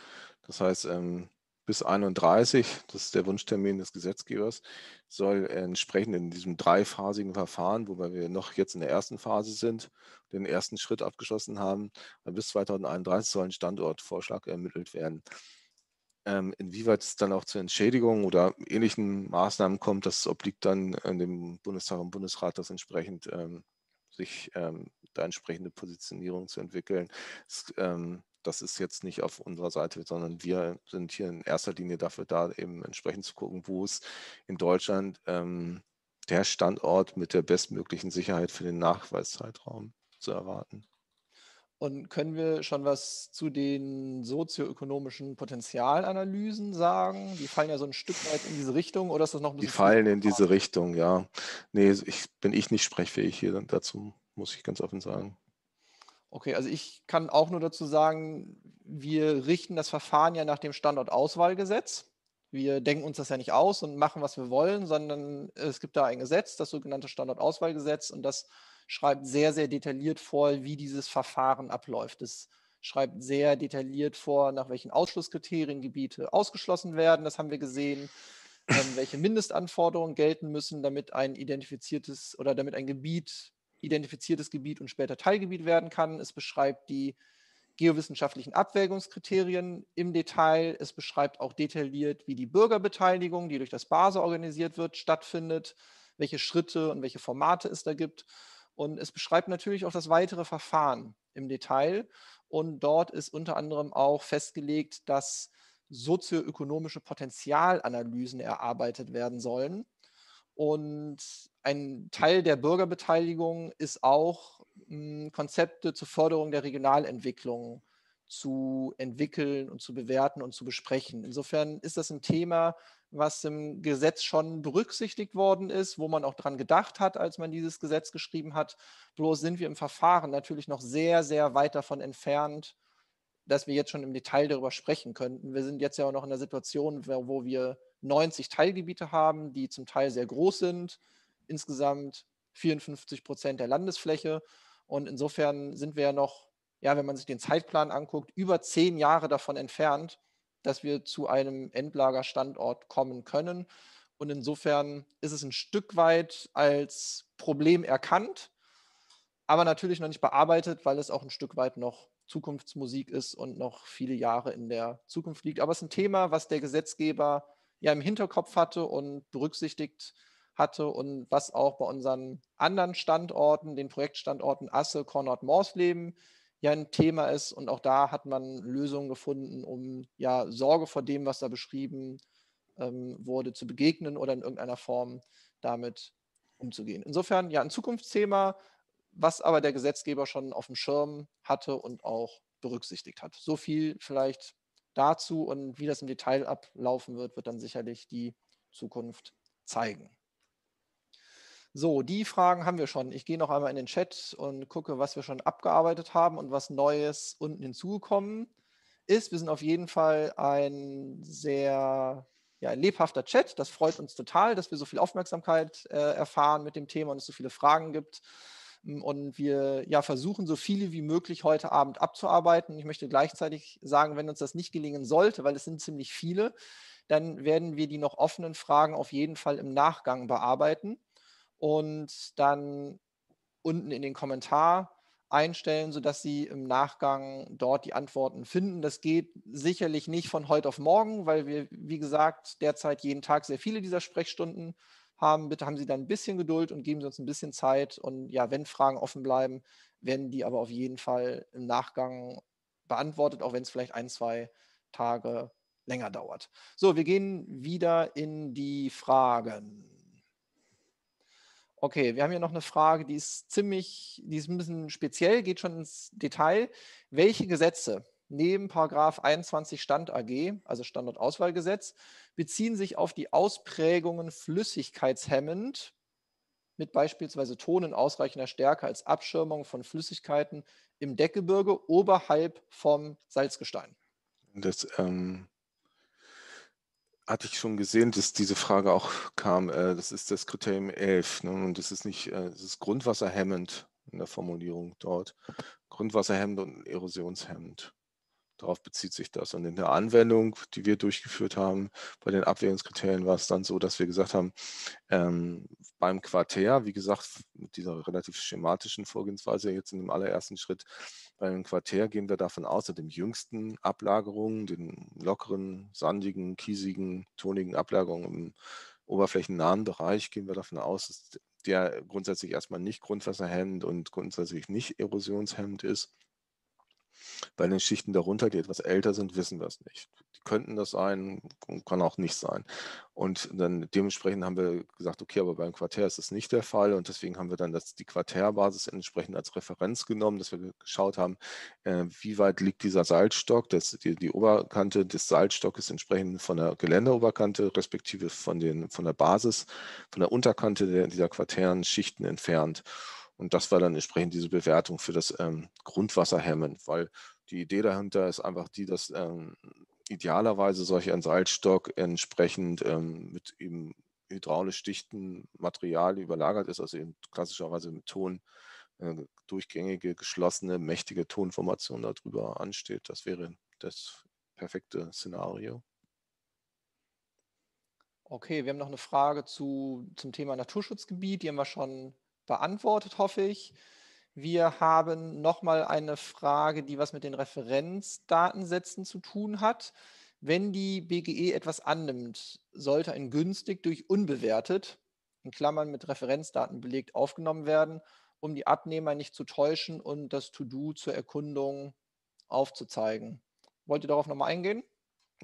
D: Das heißt, ähm, bis 31, das ist der Wunschtermin des Gesetzgebers, soll entsprechend in diesem dreiphasigen Verfahren, wobei wir noch jetzt in der ersten Phase sind, den ersten Schritt abgeschlossen haben, bis 2031 soll ein Standortvorschlag ermittelt werden. Ähm, inwieweit es dann auch zu Entschädigungen oder ähnlichen Maßnahmen kommt, das obliegt dann äh, dem Bundestag und Bundesrat, das entsprechend ähm, sich ähm, da entsprechende Positionierung zu entwickeln. Es das ist jetzt nicht auf unserer Seite, sondern wir sind hier in erster Linie dafür da, eben entsprechend zu gucken, wo es in Deutschland ähm, der Standort mit der bestmöglichen Sicherheit für den Nachweiszeitraum zu erwarten.
B: Und können wir schon was zu den sozioökonomischen Potenzialanalysen sagen? Die fallen ja so ein Stück weit in diese Richtung oder ist das noch ein bisschen. Die fallen
D: in diese Richtung, ja. Nee, ich, bin ich nicht sprechfähig hier dazu, muss ich ganz offen sagen.
B: Okay, also ich kann auch nur dazu sagen, wir richten das Verfahren ja nach dem Standortauswahlgesetz. Wir denken uns das ja nicht aus und machen, was wir wollen, sondern es gibt da ein Gesetz, das sogenannte Standortauswahlgesetz, und das schreibt sehr, sehr detailliert vor, wie dieses Verfahren abläuft. Es schreibt sehr detailliert vor, nach welchen Ausschlusskriterien Gebiete ausgeschlossen werden. Das haben wir gesehen. Ähm, welche Mindestanforderungen gelten müssen, damit ein identifiziertes oder damit ein Gebiet identifiziertes Gebiet und später Teilgebiet werden kann. Es beschreibt die geowissenschaftlichen Abwägungskriterien im Detail. Es beschreibt auch detailliert, wie die Bürgerbeteiligung, die durch das BASE organisiert wird, stattfindet, welche Schritte und welche Formate es da gibt. Und es beschreibt natürlich auch das weitere Verfahren im Detail. Und dort ist unter anderem auch festgelegt, dass sozioökonomische Potenzialanalysen erarbeitet werden sollen. Und ein Teil der Bürgerbeteiligung ist auch, hm, Konzepte zur Förderung der Regionalentwicklung zu entwickeln und zu bewerten und zu besprechen. Insofern ist das ein Thema, was im Gesetz schon berücksichtigt worden ist, wo man auch dran gedacht hat, als man dieses Gesetz geschrieben hat. Bloß sind wir im Verfahren natürlich noch sehr, sehr weit davon entfernt, dass wir jetzt schon im Detail darüber sprechen könnten. Wir sind jetzt ja auch noch in der Situation, wo wir 90 Teilgebiete haben, die zum Teil sehr groß sind, insgesamt 54 Prozent der Landesfläche. Und insofern sind wir ja noch, ja, wenn man sich den Zeitplan anguckt, über zehn Jahre davon entfernt, dass wir zu einem Endlagerstandort kommen können. Und insofern ist es ein Stück weit als Problem erkannt, aber natürlich noch nicht bearbeitet, weil es auch ein Stück weit noch Zukunftsmusik ist und noch viele Jahre in der Zukunft liegt. Aber es ist ein Thema, was der Gesetzgeber ja im Hinterkopf hatte und berücksichtigt hatte und was auch bei unseren anderen Standorten, den Projektstandorten Asse, Kornort, Morsleben, ja ein Thema ist. Und auch da hat man Lösungen gefunden, um ja Sorge vor dem, was da beschrieben ähm, wurde, zu begegnen oder in irgendeiner Form damit umzugehen. Insofern ja ein Zukunftsthema, was aber der Gesetzgeber schon auf dem Schirm hatte und auch berücksichtigt hat. So viel vielleicht dazu und wie das im Detail ablaufen wird, wird dann sicherlich die Zukunft zeigen. So, die Fragen haben wir schon. Ich gehe noch einmal in den Chat und gucke, was wir schon abgearbeitet haben und was Neues unten hinzugekommen ist. Wir sind auf jeden Fall ein sehr ja, ein lebhafter Chat. Das freut uns total, dass wir so viel Aufmerksamkeit äh, erfahren mit dem Thema und es so viele Fragen gibt. Mm, und wir ja, versuchen, so viele wie möglich heute Abend abzuarbeiten. Ich möchte gleichzeitig sagen, wenn uns das nicht gelingen sollte, weil es sind ziemlich viele, dann werden wir die noch offenen Fragen auf jeden Fall im Nachgang bearbeiten und dann unten in den Kommentar einstellen, sodass Sie im Nachgang dort die Antworten finden. Das geht sicherlich nicht von heute auf morgen, weil wir, wie gesagt, derzeit jeden Tag sehr viele dieser Sprechstunden haben. Bitte haben Sie dann ein bisschen Geduld und geben Sie uns ein bisschen Zeit. Und ja, wenn Fragen offen bleiben, werden die aber auf jeden Fall im Nachgang beantwortet, auch wenn es vielleicht ein, zwei Tage länger dauert. So, wir gehen wieder in die Fragen. Okay, wir haben hier noch eine Frage, die ist ziemlich, die ist ein bisschen speziell, geht schon ins Detail. Welche Gesetze neben Paragraph 21 Stand AG, also Standortauswahlgesetz, beziehen sich auf die Ausprägungen flüssigkeitshemmend mit beispielsweise Tonen ausreichender Stärke als Abschirmung von Flüssigkeiten im Deckgebirge oberhalb vom Salzgestein?
D: Das ähm, hatte ich schon gesehen, dass diese Frage auch kam. Äh, das ist das Kriterium 11. Ne? Und das ist nicht, äh, das ist grundwasserhemmend in der Formulierung dort. Grundwasserhemmend und erosionshemmend. Darauf bezieht sich das. Und in der Anwendung, die wir durchgeführt haben, bei den Abwägungskriterien war es dann so, dass wir gesagt haben, ähm, beim Quartär, wie gesagt, mit dieser relativ schematischen Vorgehensweise jetzt in dem allerersten Schritt, beim Quartär gehen wir davon aus, dass den jüngsten Ablagerungen, den lockeren, sandigen, kiesigen, tonigen Ablagerungen im oberflächennahen Bereich, gehen wir davon aus, dass der grundsätzlich erstmal nicht grundwasserhemmend und grundsätzlich nicht erosionshemmend ist bei den Schichten darunter, die etwas älter sind, wissen wir es nicht. Die könnten das sein, kann auch nicht sein. Und dann dementsprechend haben wir gesagt, okay, aber beim Quartär ist das nicht der Fall. Und deswegen haben wir dann das, die Quartärbasis entsprechend als Referenz genommen, dass wir geschaut haben, äh, wie weit liegt dieser Salzstock, das, die, die Oberkante des Salzstockes entsprechend von der Geländeroberkante, respektive von, den, von der Basis, von der Unterkante der, dieser quartären Schichten entfernt. Und das war dann entsprechend diese Bewertung für das ähm, Grundwasser weil die Idee dahinter ist einfach die, dass ähm, idealerweise solch ein Salzstock entsprechend ähm, mit eben hydraulisch dichten Material überlagert ist, also eben klassischerweise mit Ton äh, durchgängige, geschlossene, mächtige Tonformation darüber ansteht. Das wäre das perfekte Szenario.
B: Okay, wir haben noch eine Frage zu, zum Thema Naturschutzgebiet. Die haben wir schon beantwortet, hoffe ich. Wir haben nochmal eine Frage, die was mit den Referenzdatensätzen zu tun hat. Wenn die BGE etwas annimmt, sollte ein günstig durch unbewertet, in Klammern mit Referenzdaten belegt, aufgenommen werden, um die Abnehmer nicht zu täuschen und das To-Do zur Erkundung aufzuzeigen. Wollt ihr darauf nochmal eingehen?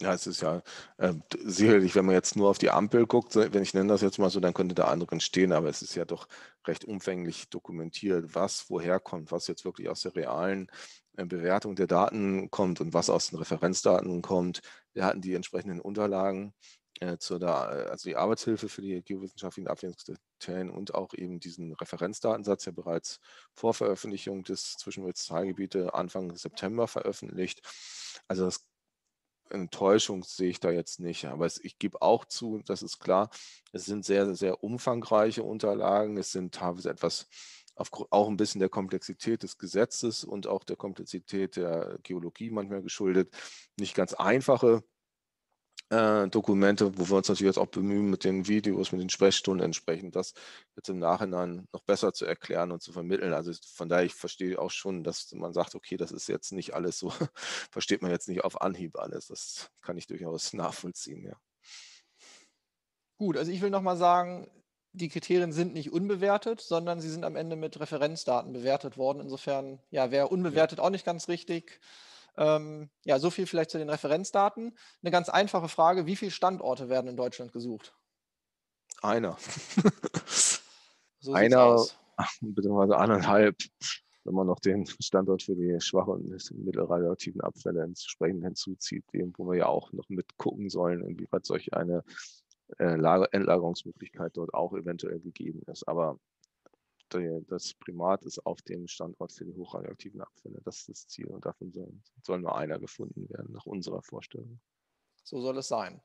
D: Ja, es ist ja äh, sicherlich, wenn man jetzt nur auf die Ampel guckt, wenn ich nenne das jetzt mal so, dann könnte der andere entstehen, aber es ist ja doch recht umfänglich dokumentiert, was woher kommt, was jetzt wirklich aus der realen äh, Bewertung der Daten kommt und was aus den Referenzdaten kommt. Wir hatten die entsprechenden Unterlagen äh, zu der, äh, also die Arbeitshilfe für die geowissenschaftlichen Abwägungskriterien und auch eben diesen Referenzdatensatz, ja bereits vor Veröffentlichung des Zwischenwitz-Teilgebiete Anfang September veröffentlicht. Also das Enttäuschung sehe ich da jetzt nicht. Aber es, ich gebe auch zu, das ist klar, es sind sehr, sehr umfangreiche Unterlagen. Es sind teilweise etwas, auf, auch ein bisschen der Komplexität des Gesetzes und auch der Komplexität der Geologie manchmal geschuldet, nicht ganz einfache äh, Dokumente, wo wir uns natürlich jetzt auch bemühen, mit den Videos, mit den Sprechstunden entsprechend das jetzt im Nachhinein noch besser zu erklären und zu vermitteln. Also von daher, ich verstehe auch schon, dass man sagt, okay, das ist jetzt nicht alles so, versteht man jetzt nicht auf Anhieb alles. Das kann ich durchaus nachvollziehen, ja.
B: Gut, also ich will nochmal sagen, die Kriterien sind nicht unbewertet, sondern sie sind am Ende mit Referenzdaten bewertet worden. Insofern, ja, wäre unbewertet ja. auch nicht ganz richtig. Ähm, ja, so viel vielleicht zu den Referenzdaten. Eine ganz einfache Frage: Wie viele Standorte werden in Deutschland gesucht? Einer. so Einer,
D: beziehungsweise anderthalb, wenn man noch den Standort für die schwachen und mittelradioaktiven Abfälle entsprechend hinzuzieht, dem, wo wir ja auch noch mitgucken sollen, inwieweit solch eine äh, Lager Endlagerungsmöglichkeit dort auch eventuell gegeben ist. Aber die, das Primat ist auf dem Standort für die hochradioaktiven Abfälle. Das ist das Ziel und davon soll, soll nur einer gefunden werden, nach unserer Vorstellung.
B: So soll es sein.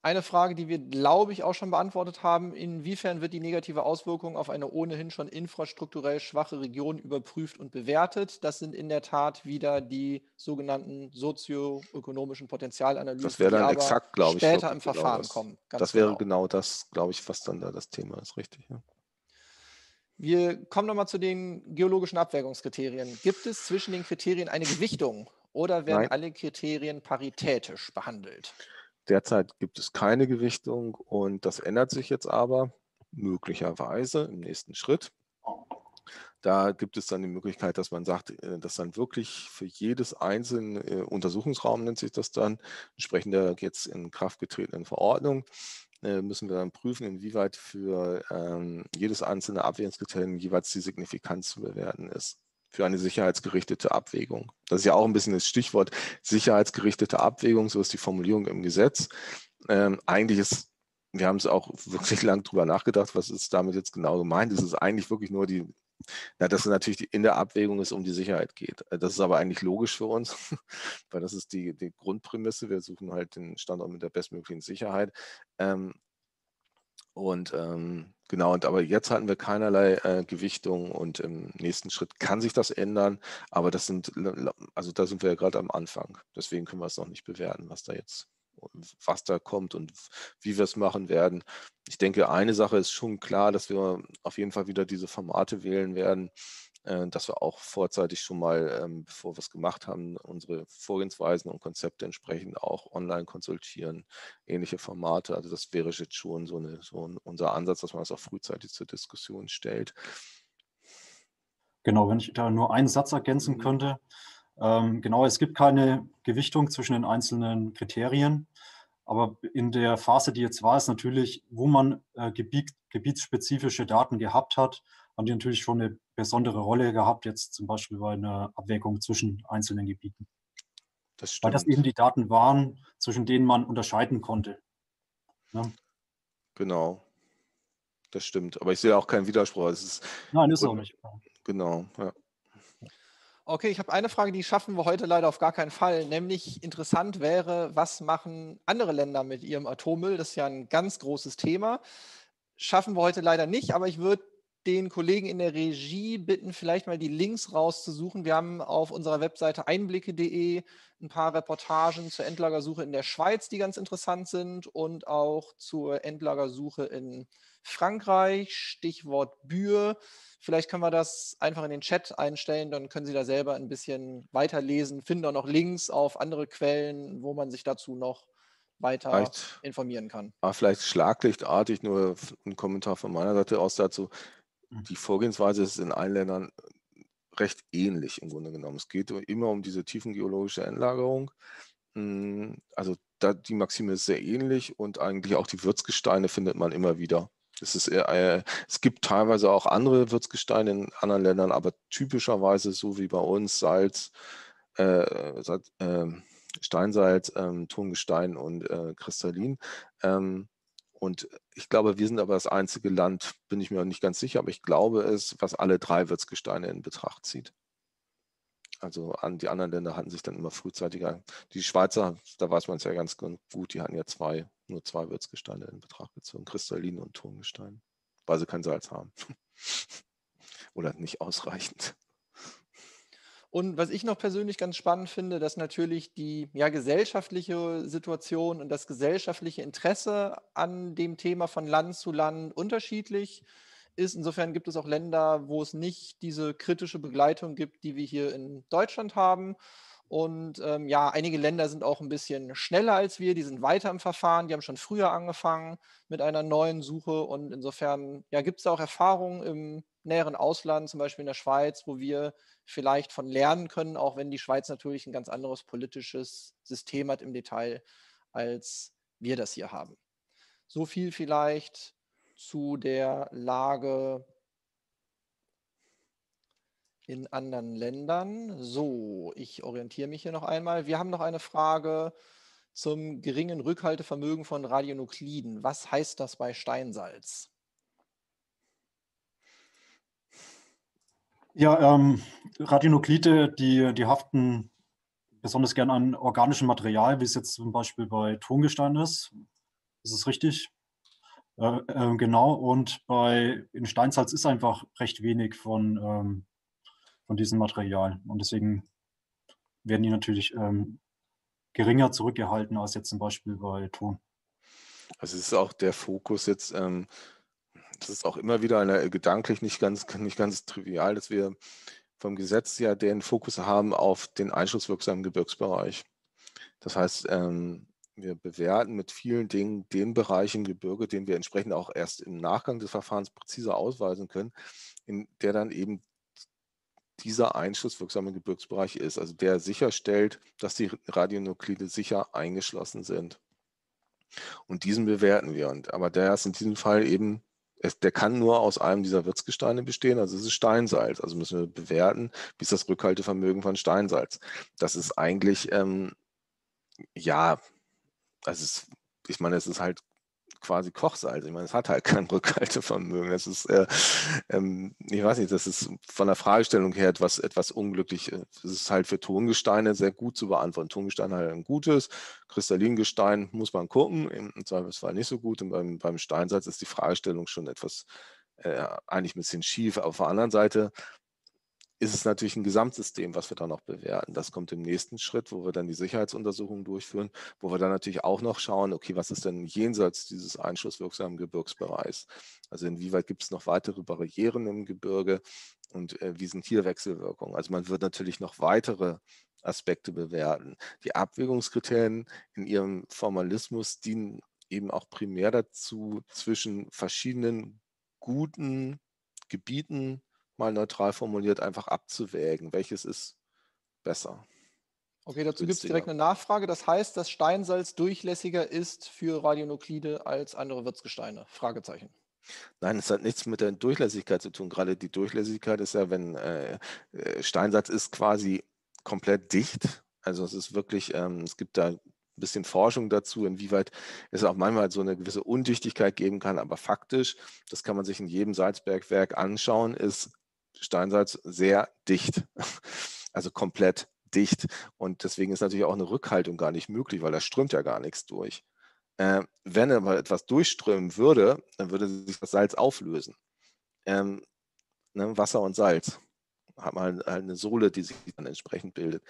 B: Eine Frage, die wir, glaube ich, auch schon beantwortet haben, inwiefern wird die negative Auswirkung auf eine ohnehin schon infrastrukturell schwache Region überprüft und bewertet? Das sind in der Tat wieder die sogenannten sozioökonomischen Potenzialanalysen, das wäre dann exakt, glaube ich, später wirklich, im genau Verfahren das, kommen. das wäre
D: genau, genau das, glaube ich, was dann da das Thema ist, richtig. Ja.
B: Wir kommen nochmal zu den geologischen Abwägungskriterien. Gibt es zwischen den Kriterien eine Gewichtung oder werden Nein. alle Kriterien paritätisch
D: behandelt? Derzeit gibt es keine Gewichtung und das ändert sich jetzt aber möglicherweise im nächsten Schritt. Da gibt es dann die Möglichkeit, dass man sagt, äh, dass dann wirklich für jedes einzelne äh, Untersuchungsraum nennt sich das dann, entsprechend der jetzt in Kraft getretenen Verordnung, äh, müssen wir dann prüfen, inwieweit für ähm, jedes einzelne Abwägungskriterium jeweils die Signifikanz zu bewerten ist für eine sicherheitsgerichtete Abwägung. Das ist ja auch ein bisschen das Stichwort sicherheitsgerichtete Abwägung, so ist die Formulierung im Gesetz. Ähm, eigentlich ist, wir haben es auch wirklich lang drüber nachgedacht, was ist damit jetzt genau gemeint. Es ist eigentlich wirklich nur die ja, ist natürlich in der Abwägung es um die Sicherheit geht. Äh, das ist aber eigentlich logisch für uns, weil das ist die, die Grundprämisse. Wir suchen halt den Standort mit der bestmöglichen Sicherheit. Ähm, und ähm, genau, und aber jetzt hatten wir keinerlei äh, Gewichtung und im nächsten Schritt kann sich das ändern, aber das sind, also da sind wir ja gerade am Anfang. Deswegen können wir es noch nicht bewerten, was da jetzt und was da kommt und wie wir es machen werden. Ich denke, eine Sache ist schon klar, dass wir auf jeden Fall wieder diese Formate wählen werden, äh, dass wir auch vorzeitig schon mal, ähm, bevor wir es gemacht haben, unsere Vorgehensweisen und Konzepte entsprechend auch online konsultieren, ähnliche Formate. Also das wäre jetzt schon so, eine, so ein, unser Ansatz, dass man das auch frühzeitig zur Diskussion stellt. Genau, wenn ich da nur
E: einen Satz ergänzen mhm. könnte. Ähm, genau, es gibt keine Gewichtung zwischen den einzelnen Kriterien. Aber in der Phase, die jetzt war, ist natürlich, wo man äh, gebiet, gebietsspezifische Daten gehabt hat, haben die natürlich schon eine besondere Rolle gehabt, jetzt zum Beispiel bei einer Abwägung zwischen einzelnen Gebieten. Das Weil das eben die Daten waren,
D: zwischen denen man unterscheiden
E: konnte. Ja. Ne?
D: Genau. Das stimmt. Aber ich sehe auch keinen Widerspruch. Also Nein, ist auch nicht. Genau, ja.
B: Okay, ich habe eine Frage, die schaffen wir heute leider auf gar keinen Fall. Nämlich interessant wäre, was machen andere Länder mit ihrem Atommüll? Das ist ja ein ganz großes Thema. Schaffen wir heute leider nicht, aber ich würde den Kollegen in der Regie bitten, vielleicht mal die Links rauszusuchen. Wir haben auf unserer Webseite einblicke.de ein paar Reportagen zur Endlagersuche in der Schweiz, die ganz interessant sind und auch zur Endlagersuche in Frankreich, Stichwort Bühr. Vielleicht können wir das einfach in den Chat einstellen, dann können Sie da selber ein bisschen weiterlesen, finden auch noch Links auf andere Quellen, wo man sich dazu noch weiter vielleicht, informieren kann.
D: Ah, vielleicht schlaglichtartig nur ein Kommentar von meiner Seite aus dazu. Hm. Die Vorgehensweise ist in allen Ländern recht ähnlich im Grunde genommen. Es geht immer um diese tiefengeologische Endlagerung. Hm, also da, die Maxime ist sehr ähnlich und eigentlich auch die Würzgesteine findet man immer wieder. Es, ist eher, äh, es gibt teilweise auch andere Würzgesteine in anderen Ländern, aber typischerweise so wie bei uns Salz, äh, Salz ähm, ähm, äh, Steinsalz, Tongestein und Kristallin. Ähm, und ich glaube, wir sind aber das einzige Land, bin ich mir nicht ganz sicher, aber ich glaube es, was alle drei Würzgesteine in Betracht zieht. Also an die anderen Länder hatten sich dann immer frühzeitiger. Die Schweizer, da weiß man es ja ganz gut, die hatten ja zwei, nur zwei Würzgesteine in Betracht gezogen, Kristallin und Tongestein, weil sie kein Salz haben. Oder nicht ausreichend.
B: Und was ich noch persönlich ganz spannend finde, dass natürlich die ja, gesellschaftliche Situation und das gesellschaftliche Interesse an dem Thema von Land zu Land unterschiedlich ist ist. Insofern gibt es auch Länder, wo es nicht diese kritische Begleitung gibt, die wir hier in Deutschland haben. Und ähm, ja, einige Länder sind auch ein bisschen schneller als wir, die sind weiter im Verfahren, die haben schon früher angefangen mit einer neuen Suche. Und insofern ja, gibt es auch Erfahrungen im näheren Ausland, zum Beispiel in der Schweiz, wo wir vielleicht von lernen können, auch wenn die Schweiz natürlich ein ganz anderes politisches System hat im Detail, als wir das hier haben. So viel vielleicht zu der Lage in anderen Ländern. So, ich orientiere mich hier noch einmal. Wir haben noch eine Frage zum geringen Rückhaltevermögen von Radionukliden. Was heißt das bei Steinsalz?
E: Ja, ähm, Radionuklide, die, die haften besonders gern an organischem Material, wie es jetzt zum Beispiel bei Tongestein ist. Das ist richtig. Äh, ähm, genau, und bei, in Steinsalz ist einfach recht wenig von, ähm, von diesem Material. Und deswegen werden die natürlich ähm, geringer zurückgehalten als jetzt zum Beispiel bei Ton.
D: Also es ist auch der Fokus jetzt, ähm, das ist auch immer wieder eine, äh, gedanklich nicht ganz, nicht ganz trivial, dass wir vom Gesetz ja den Fokus haben auf den einschlusswirksamen Gebirgsbereich. Das heißt, ähm, wir bewerten mit vielen Dingen den Bereich im Gebirge, den wir entsprechend auch erst im Nachgang des Verfahrens präziser ausweisen können, in der dann eben dieser einschlusswirksame Gebirgsbereich ist, also der sicherstellt, dass die Radionuklide sicher eingeschlossen sind. Und diesen bewerten wir. Und, aber der ist in diesem Fall eben, der kann nur aus einem dieser Wirtsgesteine bestehen, also es ist Steinsalz. Also müssen wir bewerten, wie ist das Rückhaltevermögen von Steinsalz. Das ist eigentlich, ähm, ja, das also ist, ich meine, es ist halt quasi Kochsalz. Ich meine, es hat halt kein Rückhaltevermögen. Das ist, äh, ähm, ich weiß nicht, das ist von der Fragestellung her etwas, etwas unglücklich. Es ist halt für Tongesteine sehr gut zu beantworten. Tongestein halt ein gutes, Kristallingestein muss man gucken, im Zweifelsfall nicht so gut. Und beim, beim Steinsalz ist die Fragestellung schon etwas, äh, eigentlich ein bisschen schief. Aber Auf der anderen Seite ist es natürlich ein Gesamtsystem, was wir dann noch bewerten. Das kommt im nächsten Schritt, wo wir dann die Sicherheitsuntersuchungen durchführen, wo wir dann natürlich auch noch schauen, okay, was ist denn jenseits dieses einschlusswirksamen Gebirgsbereichs? Also inwieweit gibt es noch weitere Barrieren im Gebirge und äh, wie sind hier Wechselwirkungen? Also man wird natürlich noch weitere Aspekte bewerten. Die Abwägungskriterien in ihrem Formalismus dienen eben auch primär dazu, zwischen verschiedenen guten Gebieten mal neutral formuliert, einfach abzuwägen, welches ist besser.
B: Okay, dazu gibt es direkt eine Nachfrage. Das heißt, dass Steinsalz durchlässiger ist für Radionuklide als andere Wirtsgesteine? Fragezeichen.
D: Nein, es hat nichts mit der Durchlässigkeit zu tun. Gerade die Durchlässigkeit ist ja, wenn äh, äh, Steinsalz ist quasi komplett dicht. Also es ist wirklich, ähm, es gibt da ein bisschen Forschung dazu, inwieweit es auch manchmal so eine gewisse Undichtigkeit geben kann. Aber faktisch, das kann man sich in jedem Salzbergwerk anschauen, ist Steinsalz sehr dicht, also komplett dicht. Und deswegen ist natürlich auch eine Rückhaltung gar nicht möglich, weil da strömt ja gar nichts durch. Äh, wenn aber etwas durchströmen würde, dann würde sich das Salz auflösen. Ähm, ne, Wasser und Salz hat man halt, halt eine Sohle, die sich dann entsprechend bildet.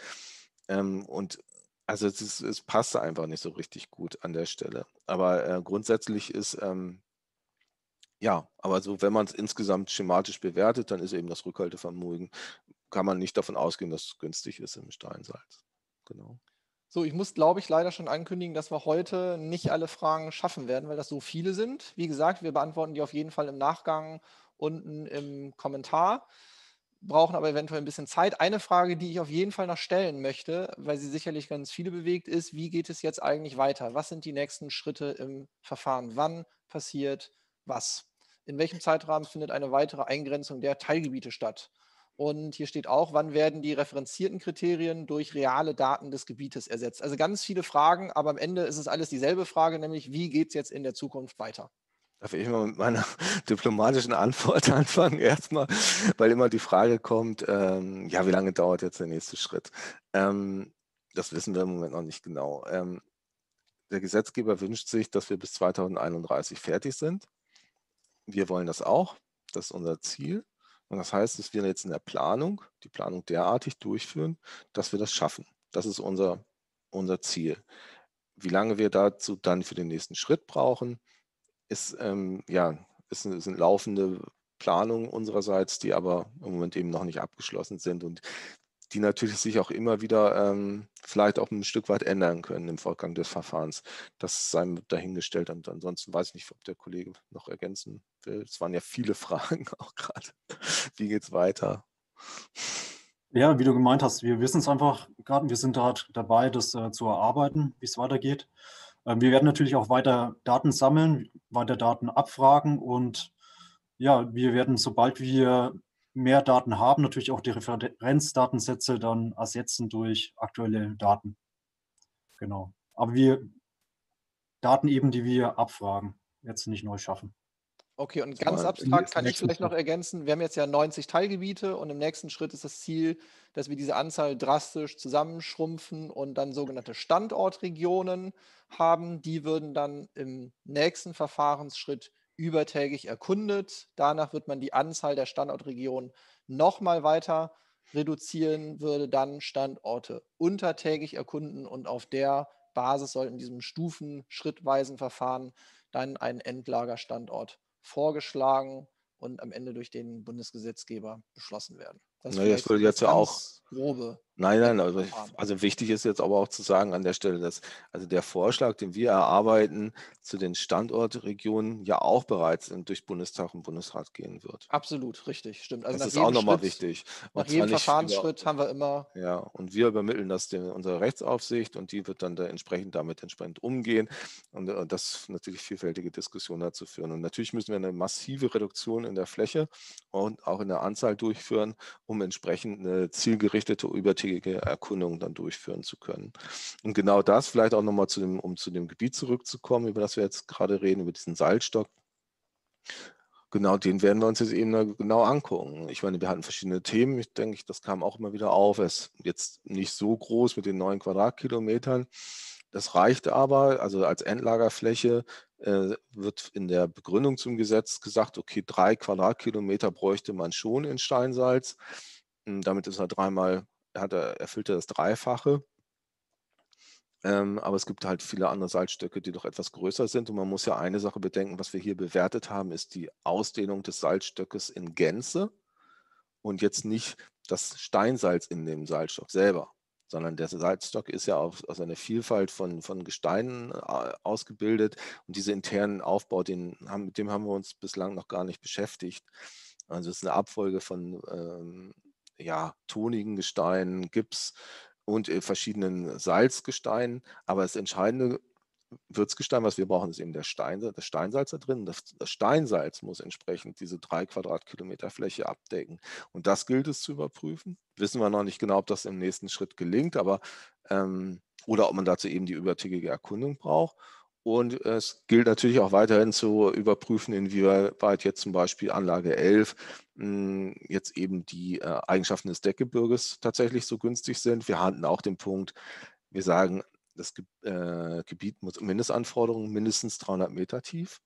D: Ähm, und also es, ist, es, passt einfach nicht so richtig gut an der Stelle. Aber äh, grundsätzlich ist ähm, ja, aber so, wenn man es insgesamt schematisch bewertet, dann ist eben das Rückhaltevermögen, kann man nicht davon ausgehen, dass es günstig ist im Steinsalz. Genau.
B: So, ich muss, glaube ich, leider schon ankündigen, dass wir heute nicht alle Fragen schaffen werden, weil das so viele sind. Wie gesagt, wir beantworten die auf jeden Fall im Nachgang unten im Kommentar, brauchen aber eventuell ein bisschen Zeit. Eine Frage, die ich auf jeden Fall noch stellen möchte, weil sie sicherlich ganz viele bewegt, ist, wie geht es jetzt eigentlich weiter? Was sind die nächsten Schritte im Verfahren? Wann passiert was? in welchem Zeitrahmen findet eine weitere Eingrenzung der Teilgebiete statt. Und hier steht auch, wann werden die referenzierten Kriterien durch reale Daten des Gebietes ersetzt. Also ganz viele Fragen, aber am Ende ist es alles dieselbe Frage, nämlich wie geht es jetzt in der Zukunft weiter?
D: Darf ich mal mit meiner diplomatischen Antwort anfangen? Erstmal, weil immer die Frage kommt, ähm, ja, wie lange dauert jetzt der nächste Schritt? Ähm, das wissen wir im Moment noch nicht genau. Ähm, der Gesetzgeber wünscht sich, dass wir bis 2031 fertig sind wir wollen das auch, das ist unser Ziel. Und das heißt, dass wir jetzt in der Planung, die Planung derartig durchführen, dass wir das schaffen. Das ist unser, unser Ziel. Wie lange wir dazu dann für den nächsten Schritt brauchen, ist, ähm, ja, ist, sind laufende Planung unsererseits, die aber im Moment eben noch nicht abgeschlossen sind und die natürlich sich auch immer wieder ähm, vielleicht auch ein Stück weit ändern können im Vorgang des Verfahrens. Das sei dahingestellt. Und ansonsten weiß ich nicht, ob der Kollege noch ergänzen will. Es waren ja viele Fragen auch gerade. Wie geht es weiter?
E: Ja, wie du gemeint hast, wir wissen es einfach gerade. Wir sind gerade dabei, das äh, zu erarbeiten, wie es weitergeht. Äh, wir werden natürlich auch weiter Daten sammeln, weiter Daten abfragen und ja, wir werden, sobald wir mehr Daten haben, natürlich auch die Referenzdatensätze dann ersetzen durch aktuelle Daten. Genau. Aber wir Daten eben, die wir abfragen, jetzt nicht neu schaffen.
B: Okay, und ganz abstrakt kann ich vielleicht noch ergänzen, wir haben jetzt ja 90 Teilgebiete und im nächsten Schritt ist das Ziel, dass wir diese Anzahl drastisch zusammenschrumpfen und dann sogenannte Standortregionen haben. Die würden dann im nächsten Verfahrensschritt übertägig erkundet. Danach wird man die Anzahl der Standortregionen nochmal weiter reduzieren, würde dann Standorte untertägig erkunden und auf der Basis soll in diesem stufenschrittweisen Verfahren dann ein Endlagerstandort vorgeschlagen und am Ende durch den Bundesgesetzgeber beschlossen werden. Das,
D: Na, das würde jetzt ja auch grobe Nein, nein, also, also, wichtig ist jetzt aber auch zu sagen an der Stelle, dass also der Vorschlag, den wir erarbeiten, zu den Standortregionen ja auch bereits durch Bundestag und Bundesrat gehen wird.
B: Absolut, richtig, stimmt. Also das ist auch nochmal wichtig. Und nach jedem Verfahrensschritt über, haben wir immer.
D: Ja, und wir übermitteln das den, unserer Rechtsaufsicht und die wird dann da entsprechend damit entsprechend umgehen und, und äh, das natürlich vielfältige Diskussionen dazu führen. Und natürlich müssen wir eine massive Reduktion in der Fläche und auch in der Anzahl durchführen, um entsprechend eine zielgerichtete Überthemen tätige Erkundungen dann durchführen zu können. Und genau das vielleicht auch nochmal zu dem, um zu dem Gebiet zurückzukommen, über das wir jetzt gerade reden, über diesen Salzstock. Genau, den werden wir uns jetzt eben genau angucken. Ich meine, wir hatten verschiedene Themen. Ich denke, das kam auch immer wieder auf. Er ist jetzt nicht so groß mit den neuen Quadratkilometern. Das reicht aber, also als Endlagerfläche äh, wird in der Begründung zum Gesetz gesagt, okay, drei Quadratkilometer bräuchte man schon in Steinsalz. Hm, damit ist er dreimal hat er, erfüllte das Dreifache. Ähm, aber es gibt halt viele andere Salzstöcke, die doch etwas größer sind. Und man muss ja eine Sache bedenken, was wir hier bewertet haben, ist die Ausdehnung des Salzstöckes in Gänze und jetzt nicht das Steinsalz in dem Salzstock selber, sondern der Salzstock ist ja auf, aus einer Vielfalt von, von Gesteinen äh, ausgebildet. Und diesen internen Aufbau, den haben, mit dem haben wir uns bislang noch gar nicht beschäftigt. Also es ist eine Abfolge von ähm, ja, tonigen Gesteinen, Gips und äh, verschiedenen Salzgesteinen. Aber das entscheidende Würzgestein, was wir brauchen, ist eben der Stein, das Steinsalz da drin. Das, das Steinsalz muss entsprechend diese drei Quadratkilometer Fläche abdecken. Und das gilt es zu überprüfen. Wissen wir noch nicht genau, ob das im nächsten Schritt gelingt, aber ähm, oder ob man dazu eben die übertägige Erkundung braucht. Und es gilt natürlich auch weiterhin zu überprüfen, inwieweit jetzt zum Beispiel Anlage 11 hm, jetzt eben die äh, Eigenschaften des Deckgebirges tatsächlich so günstig sind. Wir hatten auch den Punkt, wir sagen, das äh, Gebiet muss Mindestanforderungen mindestens 300 Meter tief.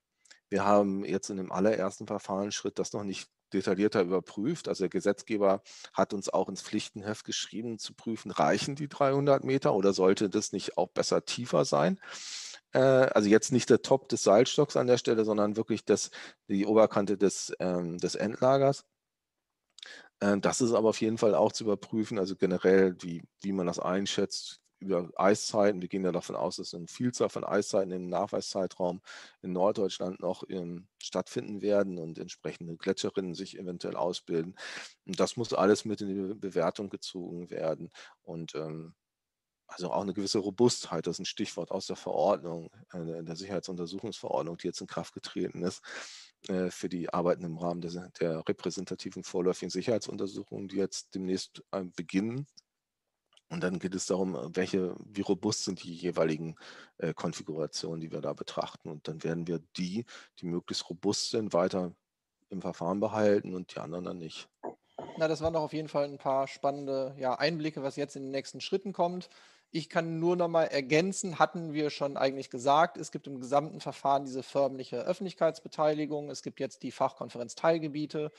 D: Wir haben jetzt in dem allerersten Verfahrensschritt das noch nicht detaillierter überprüft. Also der Gesetzgeber hat uns auch ins Pflichtenheft geschrieben, zu prüfen, reichen die 300 Meter oder sollte das nicht auch besser tiefer sein? Äh, also jetzt nicht der Top des Seilstocks an der Stelle, sondern wirklich das, die Oberkante des, ähm, des Endlagers. Ähm, das ist aber auf jeden Fall auch zu überprüfen, also generell, wie, wie man das einschätzt über Eiszeiten. Wir gehen ja davon aus, dass eine Vielzahl von Eiszeiten im Nachweiszeitraum in Norddeutschland noch ähm, stattfinden werden und entsprechende Gletscherinnen sich eventuell ausbilden. Und das muss alles mit in die Bewertung gezogen werden. Und ähm, also auch eine gewisse Robustheit, das ist ein Stichwort aus der Verordnung, äh, der Sicherheitsuntersuchungsverordnung, die jetzt in Kraft getreten ist, äh, für die Arbeiten im Rahmen der, der repräsentativen vorläufigen Sicherheitsuntersuchungen, die jetzt demnächst äh, beginnen. Und dann geht es darum, welche, wie robust sind die jeweiligen Konfigurationen, die wir da betrachten. Und dann werden wir die, die möglichst robust sind, weiter im Verfahren behalten und die anderen dann nicht.
B: Na, das waren doch auf jeden Fall ein paar spannende ja, Einblicke, was jetzt in den nächsten Schritten kommt. Ich kann nur noch mal ergänzen, hatten wir schon eigentlich gesagt, es gibt im gesamten Verfahren diese förmliche Öffentlichkeitsbeteiligung, es gibt jetzt die Fachkonferenzteilgebiete.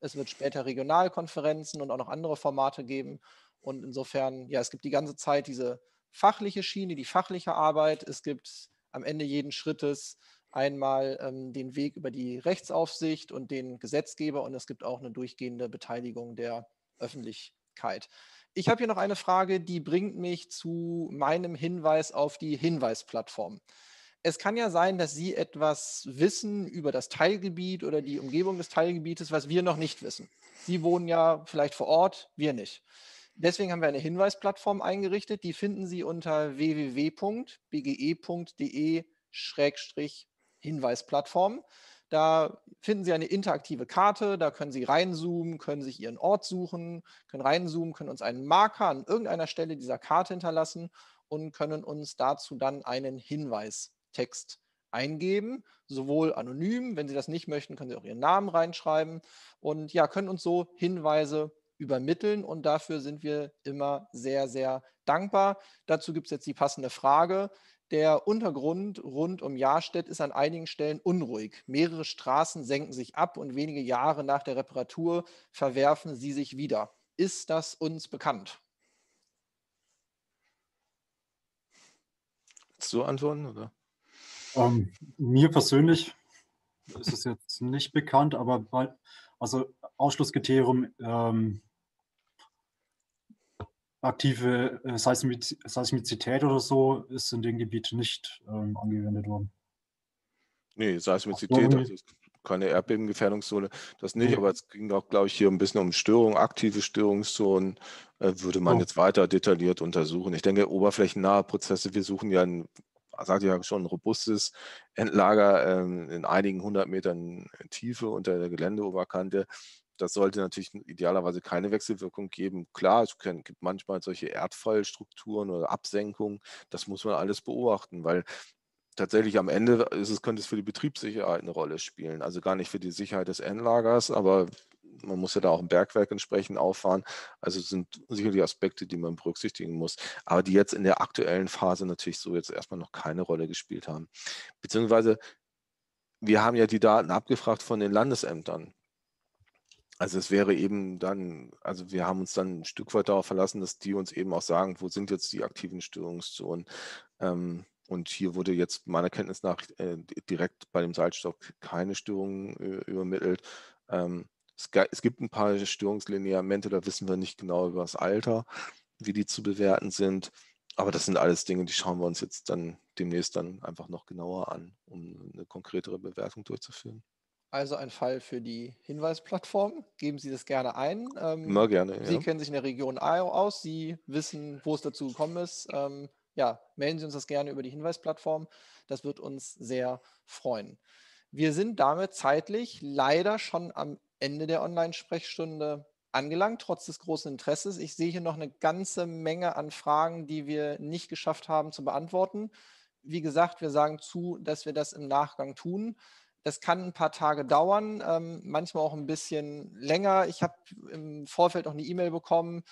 B: es wird später Regionalkonferenzen und auch noch andere Formate geben. Und insofern, ja, es gibt die ganze Zeit diese fachliche Schiene, die fachliche Arbeit. Es gibt am Ende jeden Schrittes einmal ähm, den Weg über die Rechtsaufsicht und den Gesetzgeber und es gibt auch eine durchgehende Beteiligung der Öffentlichkeit. Ich habe hier noch eine Frage, die bringt mich zu meinem Hinweis auf die Hinweisplattform. Es kann ja sein, dass Sie etwas wissen über das Teilgebiet oder die Umgebung des Teilgebietes, was wir noch nicht wissen. Sie wohnen ja vielleicht vor Ort, wir nicht. Deswegen haben wir eine Hinweisplattform eingerichtet. Die finden Sie unter www.bge.de-hinweisplattform. Da finden Sie eine interaktive Karte, da können Sie reinzoomen, können sich Ihren Ort suchen, können reinzoomen, können uns einen Marker an irgendeiner Stelle dieser Karte hinterlassen und können uns dazu dann einen Hinweistext eingeben, sowohl anonym, wenn Sie das nicht möchten, können Sie auch Ihren Namen reinschreiben und ja, können uns so Hinweise übermitteln und dafür sind wir immer sehr, sehr dankbar. Dazu gibt es jetzt die passende Frage. Der Untergrund rund um Jahrstedt ist an einigen Stellen unruhig. Mehrere Straßen senken sich ab und wenige Jahre nach der Reparatur verwerfen sie sich wieder. Ist das uns bekannt?
D: Willst du antworten? Oder?
E: Ähm, mir persönlich ist es jetzt nicht bekannt, aber bei, also Ausschlusskriterium ähm, aktive äh, Seismizität oder so ist in dem Gebiet nicht ähm, angewendet worden.
D: Nee, Seismizität, also keine Erdbebengefährdungszone, das nicht, aber es ging auch, glaube ich, hier ein bisschen um Störungen, aktive Störungszonen äh, würde man oh. jetzt weiter detailliert untersuchen. Ich denke, oberflächennahe Prozesse, wir suchen ja ein sagte ja schon, ein robustes Endlager ähm, in einigen hundert Metern Tiefe unter der Geländeoberkante das sollte natürlich idealerweise keine Wechselwirkung geben. Klar, es können, gibt manchmal solche Erdfallstrukturen oder Absenkungen. Das muss man alles beobachten, weil tatsächlich am Ende ist es, könnte es für die Betriebssicherheit eine Rolle spielen. Also gar nicht für die Sicherheit des Endlagers, aber man muss ja da auch ein Bergwerk entsprechend auffahren. Also sind sicherlich Aspekte, die man berücksichtigen muss, aber die jetzt in der aktuellen Phase natürlich so jetzt erstmal noch keine Rolle gespielt haben. Beziehungsweise wir haben ja die Daten abgefragt von den Landesämtern. Also es wäre eben dann, also wir haben uns dann ein Stück weit darauf verlassen, dass die uns eben auch sagen, wo sind jetzt die aktiven Störungszonen. Ähm, und hier wurde jetzt meiner Kenntnis nach äh, direkt bei dem Salzstock keine Störungen äh, übermittelt. Ähm, es, es, gibt ein paar Störungslineamente, da wissen wir nicht genau über das Alter, wie die zu bewerten sind. Aber das sind alles Dinge, die schauen wir uns jetzt dann demnächst dann einfach noch genauer an, um eine konkretere Bewertung durchzuführen.
B: Also ein Fall für die Hinweisplattform. Geben Sie das gerne ein. Ähm, Immer gerne. Sie ja. kennen sich in der Region aus. Sie wissen, wo es dazu gekommen ist. Ähm, ja, melden Sie uns das gerne über die Hinweisplattform. Das wird uns sehr freuen. Wir sind damit zeitlich leider schon am Ende der Online-Sprechstunde angelangt, trotz des großen Interesses. Ich sehe hier noch eine ganze Menge an Fragen, die wir nicht geschafft haben zu beantworten. Wie gesagt, wir sagen zu, dass wir das im Nachgang tun. Das kann ein paar Tage dauern, ähm, manchmal auch ein bisschen länger. Ich habe im Vorfeld noch eine E-Mail bekommen.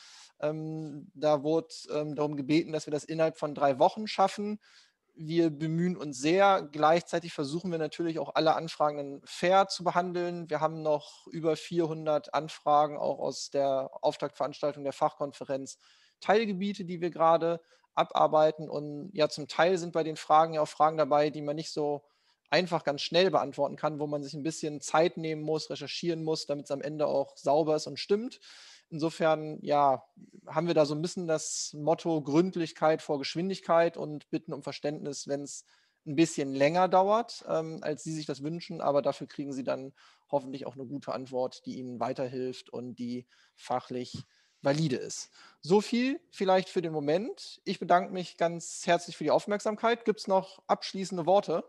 B: Ähm, da wurde ähm, darum gebeten, dass wir das innerhalb von drei Wochen schaffen. Wir bemühen uns sehr. Gleichzeitig versuchen wir natürlich auch alle Anfragen fair zu behandeln. Wir haben noch über 400 Anfragen auch aus der Auftaktveranstaltung der Fachkonferenz Teilgebiete, die wir gerade abarbeiten. Und ja, zum Teil sind bei den Fragen ja auch Fragen dabei, die man nicht so einfach ganz schnell beantworten kann, wo man sich ein bisschen Zeit nehmen muss, recherchieren muss, damit es am Ende auch sauber ist und stimmt. Insofern, ja, haben wir da so ein bisschen das Motto Gründlichkeit vor Geschwindigkeit und bitten um Verständnis, wenn es ein bisschen länger dauert, ähm, als Sie sich das wünschen. Aber dafür kriegen Sie dann hoffentlich auch eine gute Antwort, die Ihnen weiterhilft und die fachlich valide ist. So viel vielleicht für den Moment. Ich bedanke mich ganz herzlich für die Aufmerksamkeit. Gibt es noch abschließende Worte?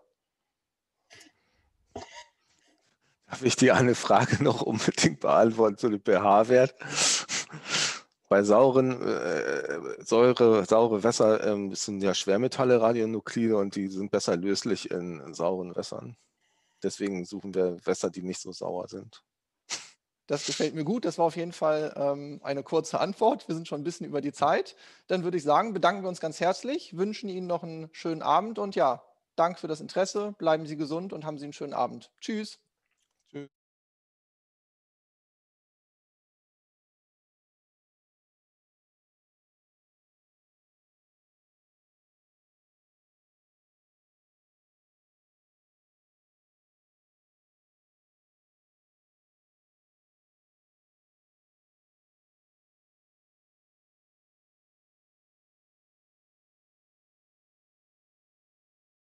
D: Darf ich die eine Frage noch unbedingt beantworten zu dem pH-Wert? Bei sauren äh, Säure, saure Wässer ähm, sind ja Schwermetalle, Radionuklide und die sind besser löslich in, in sauren Wässern. Deswegen suchen wir Wässer, die nicht so sauer sind.
B: Das gefällt mir gut. Das war auf jeden Fall ähm, eine kurze Antwort. Wir sind schon ein bisschen über die Zeit. Dann würde ich sagen, bedanken wir uns ganz herzlich, wünschen Ihnen noch einen schönen Abend und ja, Dank für das Interesse, bleiben Sie gesund und haben Sie einen schönen Abend. Tschüss.